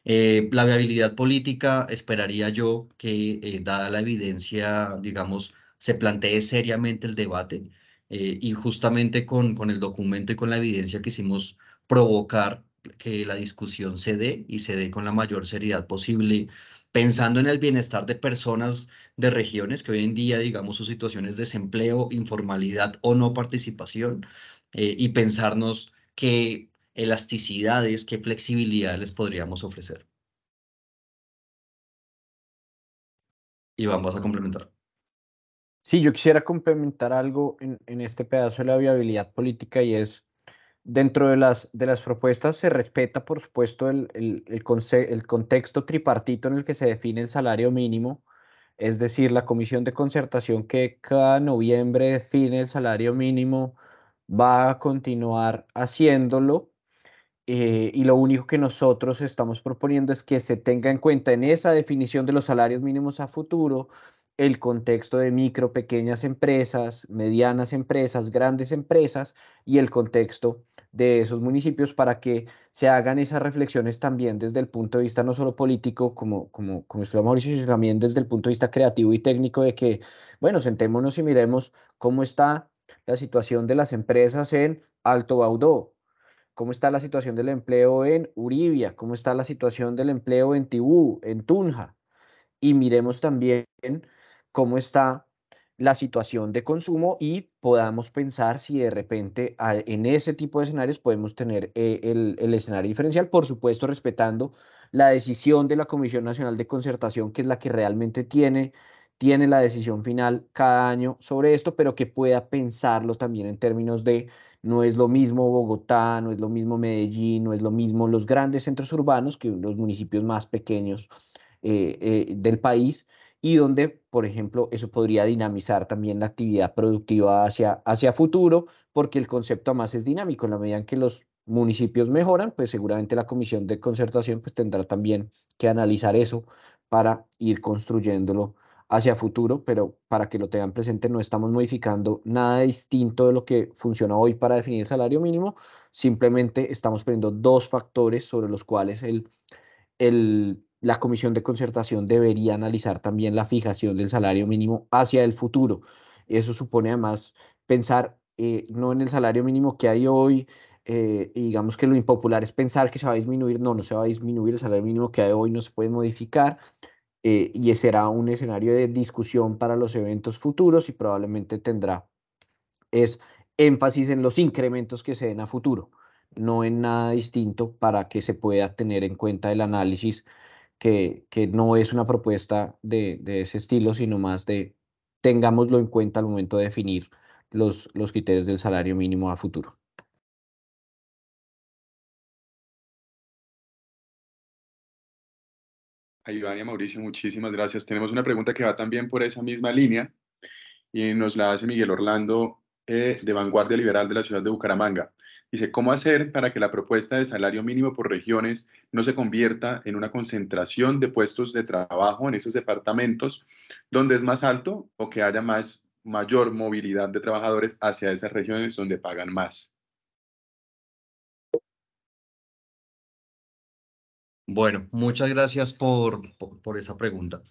Eh, la viabilidad política, esperaría yo que, eh, dada la evidencia, digamos, se plantee seriamente el debate eh, y justamente con, con el documento y con la evidencia que hicimos provocar que la discusión se dé y se dé con la mayor seriedad posible, pensando en el bienestar de personas de regiones que hoy en día, digamos, su situaciones es desempleo, informalidad o no participación, eh, y pensarnos qué elasticidades, qué flexibilidad les podríamos ofrecer. Iván, vas a complementar. Sí, yo quisiera complementar algo en, en, este pedazo de la viabilidad política y es, dentro de las, de las propuestas se respeta, por supuesto, el, el, el, el contexto tripartito en el que se define el salario mínimo es decir, la comisión de concertación que cada noviembre define el salario mínimo va a continuar haciéndolo eh, y lo único que nosotros estamos proponiendo es que se tenga en cuenta en esa definición de los salarios mínimos a futuro el contexto de micro, pequeñas empresas, medianas empresas, grandes empresas y el contexto de esos municipios para que se hagan esas reflexiones también desde el punto de vista no solo político, como, como, como Mauricio, sino también desde el punto de vista creativo y técnico de que, bueno, sentémonos y miremos cómo está la situación de las empresas en Alto Baudó, cómo está la situación del empleo en Uribia, cómo está la situación del empleo en Tibú, en Tunja, y miremos también cómo está la situación de consumo y podamos pensar si de repente ah, en ese tipo de escenarios podemos tener eh, el, escenario diferencial, por supuesto respetando la decisión de la Comisión Nacional de Concertación, que es la que realmente tiene, tiene la decisión final cada año sobre esto, pero que pueda pensarlo también en términos de no es lo mismo Bogotá, no es lo mismo Medellín, no es lo mismo los grandes centros urbanos que los municipios más pequeños eh, eh, del país y donde, por ejemplo, eso podría dinamizar también la actividad productiva hacia, hacia futuro, porque el concepto además es dinámico, en la medida en que los municipios mejoran, pues seguramente la comisión de concertación pues tendrá también que analizar eso para ir construyéndolo hacia futuro, pero para que lo tengan presente, no estamos modificando nada distinto de lo que funciona hoy para definir el salario mínimo, simplemente estamos poniendo dos factores sobre los cuales el, el la Comisión de Concertación debería analizar también la fijación del salario mínimo hacia el futuro. Eso supone además pensar eh, no en el salario mínimo que hay hoy, eh, digamos que lo impopular es pensar que se va a disminuir, no, no se va a disminuir el salario mínimo que hay hoy, no se puede modificar, eh, y será un escenario de discusión para los eventos futuros y probablemente tendrá es énfasis en los incrementos que se den a futuro, no en nada distinto para que se pueda tener en cuenta el análisis que, no es una propuesta de, ese estilo, sino más de tengámoslo en cuenta al momento de definir los, los criterios del salario mínimo a futuro. A Mauricio, muchísimas gracias. Tenemos una pregunta que va también por esa misma línea y nos la hace Miguel Orlando eh, de Vanguardia Liberal de la ciudad de Bucaramanga. Dice, ¿cómo hacer para que la propuesta de salario mínimo por regiones no se convierta en una concentración de puestos de trabajo en esos departamentos donde es más alto o que haya más, mayor movilidad de trabajadores hacia esas regiones donde pagan más? Bueno, muchas gracias por, por esa pregunta.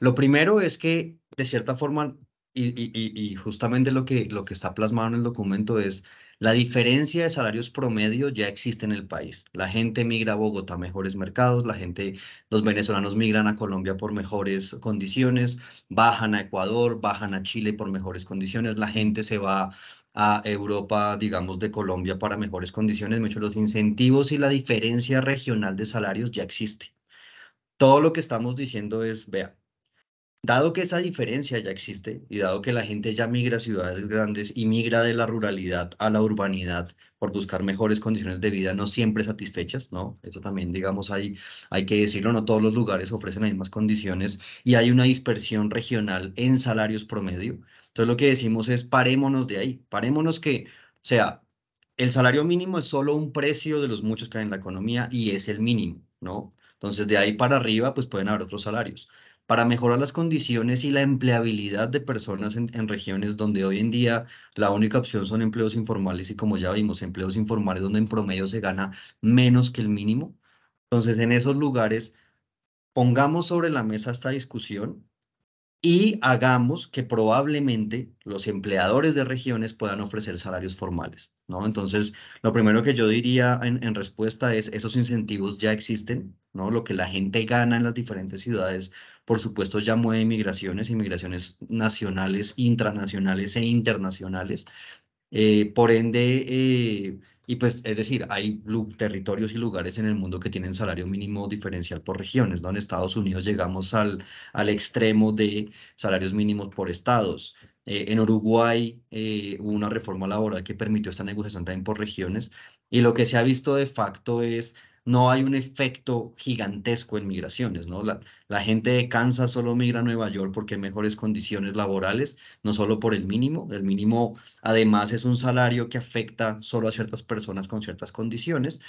Lo primero es que, de cierta forma, y, justamente lo que, lo que está plasmado en el documento es la diferencia de salarios promedio ya existe en el país. La gente migra a Bogotá mejores mercados, la gente, los venezolanos migran a Colombia por mejores condiciones, bajan a Ecuador, bajan a Chile por mejores condiciones, la gente se va a Europa, digamos, de Colombia para mejores condiciones. Muchos los incentivos y la diferencia regional de salarios ya existe. Todo lo que estamos diciendo es, vea, Dado que esa diferencia ya existe y dado que la gente ya migra a ciudades grandes y migra de la ruralidad a la urbanidad por buscar mejores condiciones de vida no siempre satisfechas, ¿no? Eso también, digamos, hay, hay que decirlo, no todos los lugares ofrecen las mismas condiciones y hay una dispersión regional en salarios promedio. Entonces lo que decimos es parémonos de ahí, parémonos que, o sea, el salario mínimo es solo un precio de los muchos que hay en la economía y es el mínimo, ¿no? Entonces de ahí para arriba pues pueden haber otros salarios para mejorar las condiciones y la empleabilidad de personas en, regiones donde hoy en día la única opción son empleos informales y como ya vimos, empleos informales donde en promedio se gana menos que el mínimo. Entonces, en esos lugares, pongamos sobre la mesa esta discusión y hagamos que probablemente los empleadores de regiones puedan ofrecer salarios formales, ¿no? Entonces, lo primero que yo diría en, en, respuesta es, esos incentivos ya existen, ¿no? Lo que la gente gana en las diferentes ciudades por supuesto, ya mueve migraciones, inmigraciones nacionales, intranacionales e internacionales. Eh, por ende, eh, y pues, es decir, hay territorios y lugares en el mundo que tienen salario mínimo diferencial por regiones, ¿no? En Estados Unidos llegamos al, al extremo de salarios mínimos por estados. Eh, en Uruguay hubo una reforma laboral que permitió esta negociación también por regiones. Y lo que se ha visto de facto es no hay un efecto gigantesco en migraciones, ¿no? La, gente de Kansas solo migra a Nueva York porque hay mejores condiciones laborales, no solo por el mínimo. El mínimo, además, es un salario que afecta solo a ciertas personas con ciertas condiciones.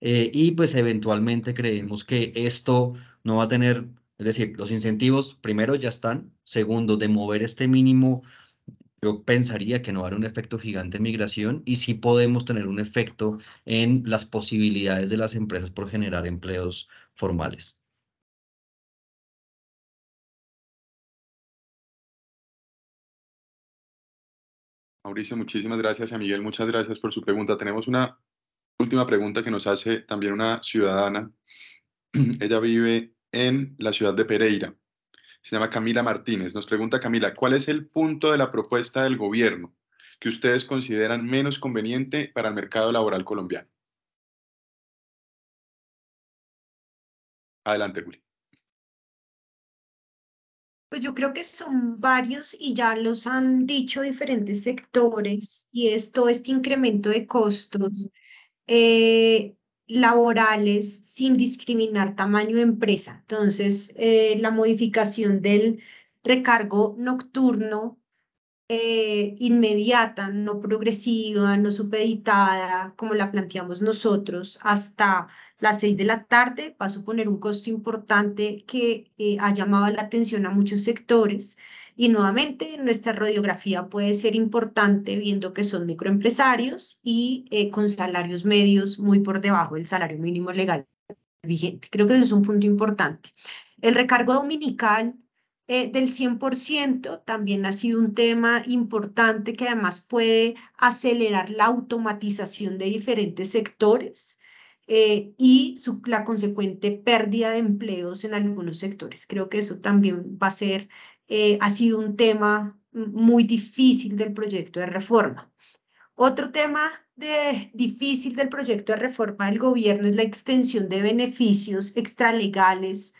Eh, y pues eventualmente creemos que esto no va a tener, es decir, los incentivos, primero, ya están. Segundo, de mover este mínimo yo pensaría que no hará un efecto gigante en migración y sí podemos tener un efecto en las posibilidades de las empresas por generar empleos formales. Mauricio, muchísimas gracias. a Miguel, muchas gracias por su pregunta. Tenemos una última pregunta que nos hace también una ciudadana. Ella vive en la ciudad de Pereira se llama Camila Martínez. Nos pregunta Camila, ¿cuál es el punto de la propuesta del gobierno que ustedes consideran menos conveniente para el mercado laboral colombiano? Adelante, Juli. Pues yo creo que son varios y ya los han dicho diferentes sectores y es todo este incremento de costos. Eh, laborales sin discriminar tamaño de empresa. Entonces, eh, la modificación del recargo nocturno eh, inmediata, no progresiva, no supeditada, como la planteamos nosotros, hasta las seis de la tarde, va a suponer un costo importante que eh, ha llamado la atención a muchos sectores. Y nuevamente, nuestra radiografía puede ser importante viendo que son microempresarios y eh, con salarios medios muy por debajo del salario mínimo legal vigente. Creo que eso es un punto importante. El recargo dominical eh, del 100% también ha sido un tema importante que además puede acelerar la automatización de diferentes sectores eh, y la consecuente pérdida de empleos en algunos sectores. Creo que eso también va a ser eh, ha sido un tema muy difícil del proyecto de reforma. Otro tema difícil del proyecto de reforma del gobierno es la extensión de beneficios extralegales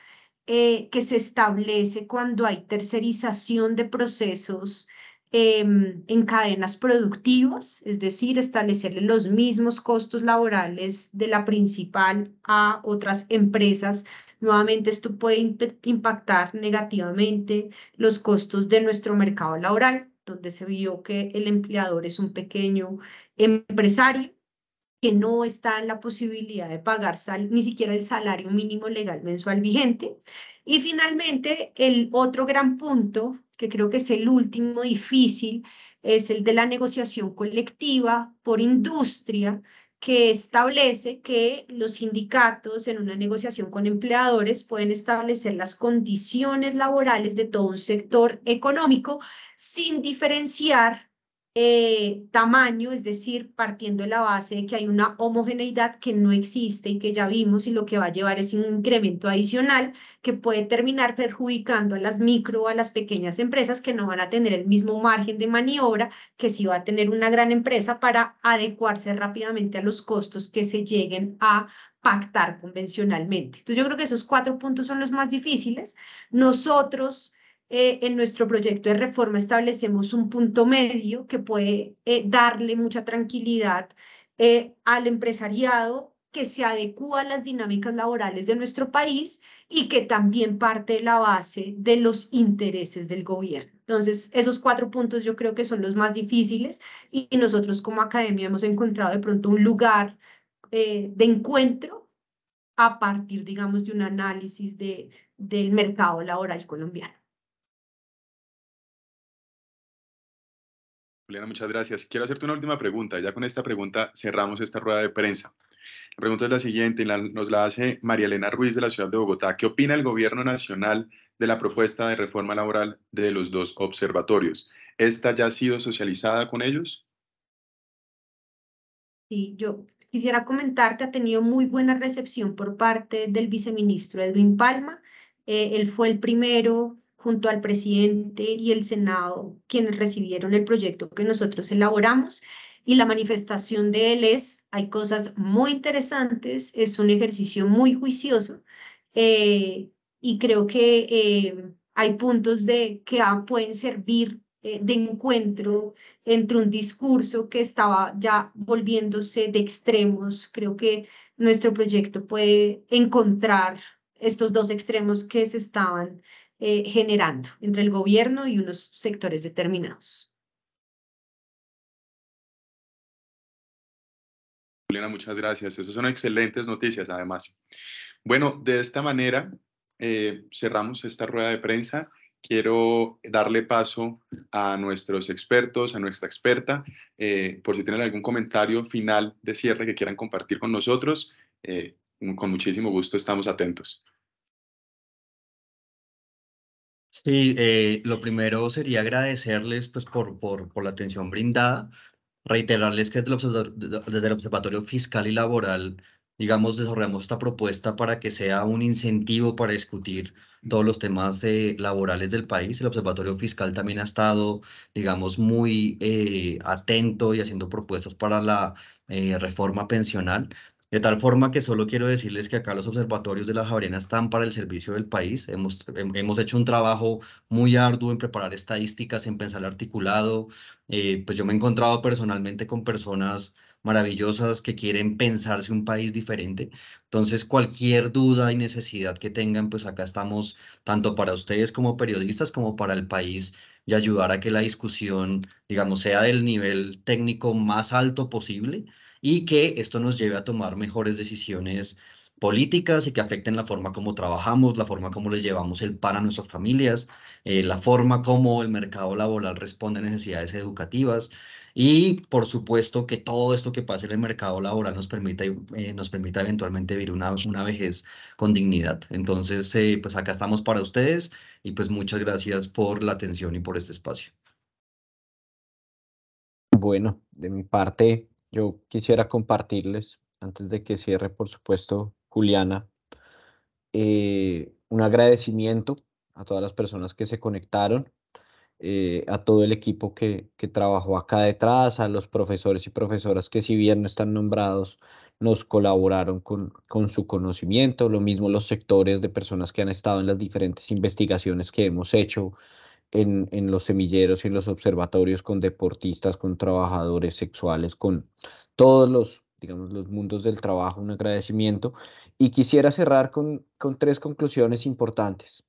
eh, que se establece cuando hay tercerización de procesos em, en cadenas productivas, es decir, establecerle los mismos costos laborales de la principal a otras empresas Nuevamente, esto puede impactar negativamente los costos de nuestro mercado laboral, donde se vio que el empleador es un pequeño empresario que no está en la posibilidad de pagar ni siquiera el salario mínimo legal mensual vigente. Y finalmente, el otro gran punto, que creo que es el último difícil, es el de la negociación colectiva por industria, que establece que los sindicatos en una negociación con empleadores pueden establecer las condiciones laborales de todo un sector económico sin diferenciar eh, tamaño, es decir, partiendo de la base de que hay una homogeneidad que no existe y que ya vimos y lo que va a llevar es un incremento adicional que puede terminar perjudicando a las micro o a las pequeñas empresas que no van a tener el mismo margen de maniobra que si va a tener una gran empresa para adecuarse rápidamente a los costos que se lleguen a pactar convencionalmente. Entonces yo creo que esos cuatro puntos son los más difíciles. Nosotros eh, en nuestro proyecto de reforma establecemos un punto medio que puede eh, darle mucha tranquilidad eh, al empresariado que se adecúa a las dinámicas laborales de nuestro país y que también parte de la base de los intereses del gobierno. Entonces, esos cuatro puntos yo creo que son los más difíciles y nosotros como academia hemos encontrado de pronto un lugar de encuentro a partir, digamos, de un análisis de, del mercado laboral colombiano. Juliana, muchas gracias. Quiero hacerte una última pregunta. Ya con esta pregunta cerramos esta rueda de prensa. La pregunta es la siguiente, y nos la hace María Elena Ruiz de la ciudad de Bogotá. ¿Qué opina el gobierno nacional de la propuesta de reforma laboral de los dos observatorios? ¿Esta ya ha sido socializada con ellos? Sí, yo quisiera comentarte, ha tenido muy buena recepción por parte del viceministro Edwin Palma. Eh, él fue el primero junto al presidente y el Senado, quienes recibieron el proyecto que nosotros elaboramos. Y la manifestación de él es, hay cosas muy interesantes, es un ejercicio muy juicioso eh, y creo que eh, hay puntos de, que pueden servir eh, de encuentro entre un discurso que estaba ya volviéndose de extremos. Creo que nuestro proyecto puede encontrar estos dos extremos que se estaban eh, generando entre el gobierno y unos sectores determinados. Juliana, muchas gracias. Esas son excelentes noticias, además. Bueno, de esta manera eh, cerramos esta rueda de prensa. Quiero darle paso a nuestros expertos, a nuestra experta, eh, por si tienen algún comentario final de cierre que quieran compartir con nosotros. con muchísimo gusto estamos atentos. Sí, eh, lo primero sería agradecerles pues, por, por, por la atención brindada, reiterarles que desde el, observatorio, Fiscal y Laboral, digamos, desarrollamos esta propuesta para que sea un incentivo para discutir todos los temas eh, laborales del país. El Observatorio Fiscal también ha estado, digamos, muy eh, atento y haciendo propuestas para la reforma pensional. De tal forma que solo quiero decirles que acá los observatorios de la Javeriana están para el servicio del país. Hemos, hemos hecho un trabajo muy arduo en preparar estadísticas, en pensar articulado. Eh, pues yo me he encontrado personalmente con personas maravillosas que quieren pensarse un país diferente. Entonces, cualquier duda y necesidad que tengan, pues acá estamos tanto para ustedes como periodistas, como para el país y ayudar a que la discusión, digamos, sea del nivel técnico más alto posible y que esto nos lleve a tomar mejores decisiones políticas y que afecten la forma como trabajamos, la forma como les llevamos el pan a nuestras familias, eh, la forma como el mercado laboral responde a necesidades educativas y por supuesto que todo esto que pase en el mercado laboral nos permita, eh, nos permita eventualmente vivir una, una vejez con dignidad. Entonces, eh, pues acá estamos para ustedes y pues muchas gracias por la atención y por este espacio. Bueno, de mi parte, yo quisiera compartirles, antes de que cierre, por supuesto, Juliana, eh, un agradecimiento a todas las personas que se conectaron, eh, a todo el equipo que, que, trabajó acá detrás, a los profesores y profesoras que si bien no están nombrados, nos colaboraron con, con su conocimiento, lo mismo los sectores de personas que han estado en las diferentes investigaciones que hemos hecho en, los semilleros y en los observatorios con deportistas, con trabajadores sexuales, con todos los, digamos, los mundos del trabajo, un agradecimiento. Y quisiera cerrar con, tres conclusiones importantes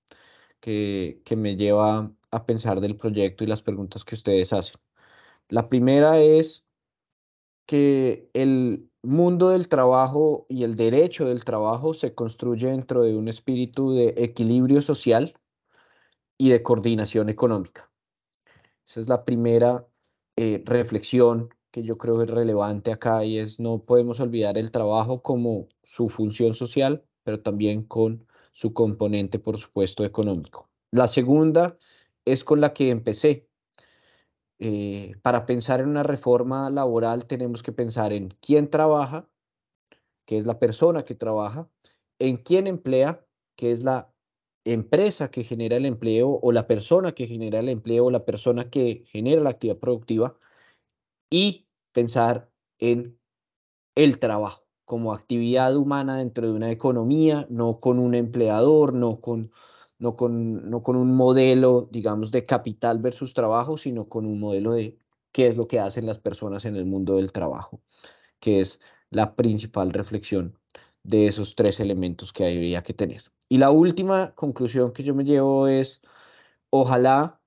que, que me lleva a pensar del proyecto y las preguntas que ustedes hacen. La primera es que el mundo del trabajo y el derecho del trabajo se construye dentro de un espíritu de equilibrio social y de coordinación económica. Esa es la primera eh, reflexión que yo creo es relevante acá y es no podemos olvidar el trabajo como su función social, pero también con su componente, por supuesto, económico. La segunda es con la que empecé. Eh, para pensar en una reforma laboral tenemos que pensar en quién trabaja, que es la persona que trabaja, en quién emplea, que es la empresa que genera el empleo o la persona que genera el empleo o la persona que genera la actividad productiva y pensar en el trabajo como actividad humana dentro de una economía, no con un empleador, no con, no con, no con un modelo, digamos, de capital versus trabajo, sino con un modelo de qué es lo que hacen las personas en el mundo del trabajo, que es la principal reflexión de esos tres elementos que habría que tener. Y la última conclusión que yo me llevo es, ojalá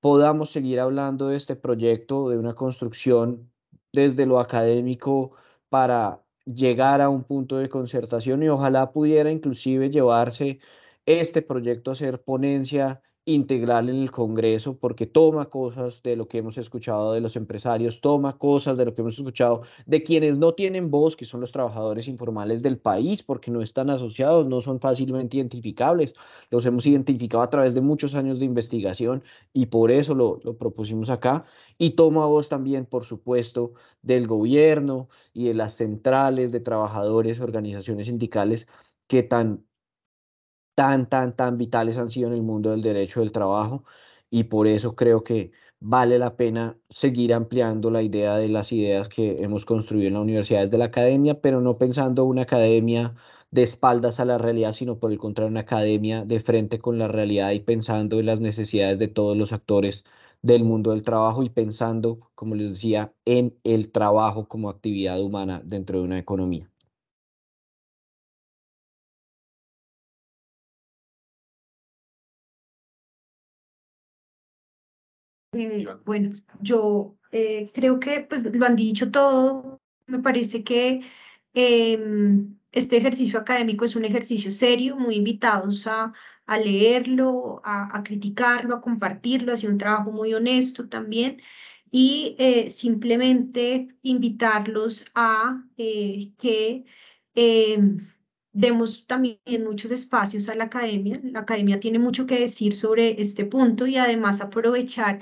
podamos seguir hablando de este proyecto, de una construcción desde lo académico para llegar a un punto de concertación y ojalá pudiera inclusive llevarse este proyecto a ser ponencia integral en el Congreso porque toma cosas de lo que hemos escuchado de los empresarios, toma cosas de lo que hemos escuchado de quienes no tienen voz, que son los trabajadores informales del país, porque no están asociados, no son fácilmente identificables. Los hemos identificado a través de muchos años de investigación y por eso lo, propusimos acá. Y toma voz también, por supuesto, del gobierno y de las centrales de trabajadores, organizaciones sindicales que tan tan, tan, tan vitales han sido en el mundo del derecho del trabajo y por eso creo que vale la pena seguir ampliando la idea de las ideas que hemos construido en las universidades de la academia, pero no pensando una academia de espaldas a la realidad, sino por el contrario, una academia de frente con la realidad y pensando en las necesidades de todos los actores del mundo del trabajo y pensando, como les decía, en el trabajo como actividad humana dentro de una economía. Eh, bueno, yo eh, creo que pues lo han dicho todo. Me parece que em, este ejercicio académico es un ejercicio serio, muy invitados a, leerlo, a, criticarlo, a compartirlo, sido un trabajo muy honesto también. Y eh, simplemente invitarlos a que em, demos también muchos espacios a la academia. La academia tiene mucho que decir sobre este punto y además aprovechar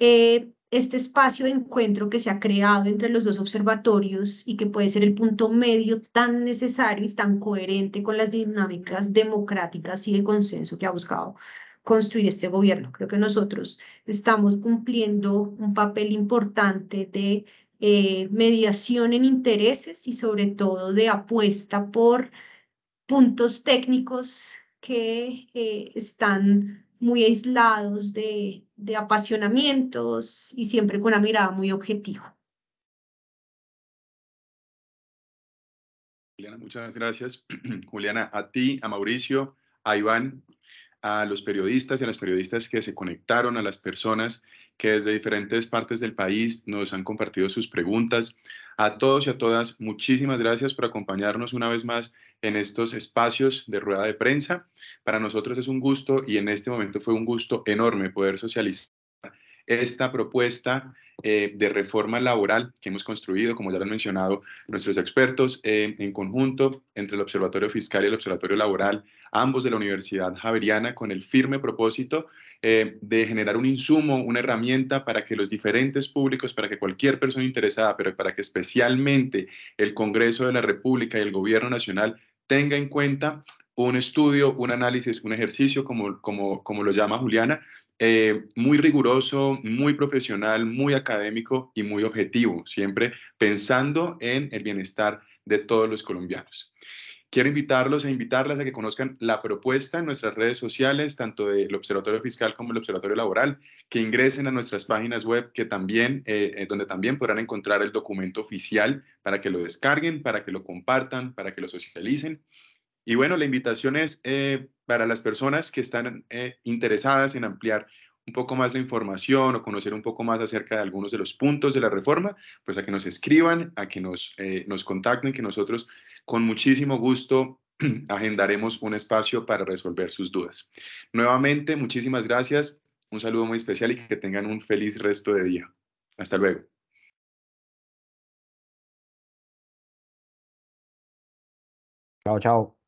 eh, este espacio de encuentro que se ha creado entre los dos observatorios y que puede ser el punto medio tan necesario y tan coherente con las dinámicas democráticas y de consenso que ha buscado construir este gobierno. Creo que nosotros estamos cumpliendo un papel importante de eh, mediación en intereses y sobre todo de apuesta por puntos técnicos que eh, están muy aislados de, de apasionamientos y siempre con una mirada muy objetiva. Juliana, muchas gracias. Juliana, a ti, a Mauricio, a Iván, a los periodistas y a las periodistas que se conectaron, a las personas que desde diferentes partes del país nos han compartido sus preguntas. A todos y a todas, muchísimas gracias por acompañarnos una vez más en estos espacios de rueda de prensa. Para nosotros es un gusto y en este momento fue un gusto enorme poder socializar esta propuesta eh, de reforma laboral que hemos construido, como ya lo han mencionado nuestros expertos, eh, en conjunto entre el Observatorio Fiscal y el Observatorio Laboral, ambos de la Universidad Javeriana, con el firme propósito eh, de generar un insumo, una herramienta para que los diferentes públicos, para que cualquier persona interesada, pero para que especialmente el Congreso de la República y el Gobierno Nacional tenga en cuenta un estudio, un análisis, un ejercicio, como, como, como lo llama Juliana, eh, muy riguroso, muy profesional, muy académico y muy objetivo, siempre pensando en el bienestar de todos los colombianos. Quiero invitarlos e invitarlas a que conozcan la propuesta en nuestras redes sociales, tanto del Observatorio Fiscal como el Observatorio Laboral, que ingresen a nuestras páginas web, que también, eh, eh, donde también podrán encontrar el documento oficial para que lo descarguen, para que lo compartan, para que lo socialicen. Y bueno, la invitación es eh, para las personas que están interesadas en ampliar un poco más la información o conocer un poco más acerca de algunos de los puntos de la reforma, pues a que nos escriban, a que nos, nos contacten, que nosotros con muchísimo gusto agendaremos un espacio para resolver sus dudas. Nuevamente, muchísimas gracias, un saludo muy especial y que tengan un feliz resto de día. Hasta luego. Chao, chao.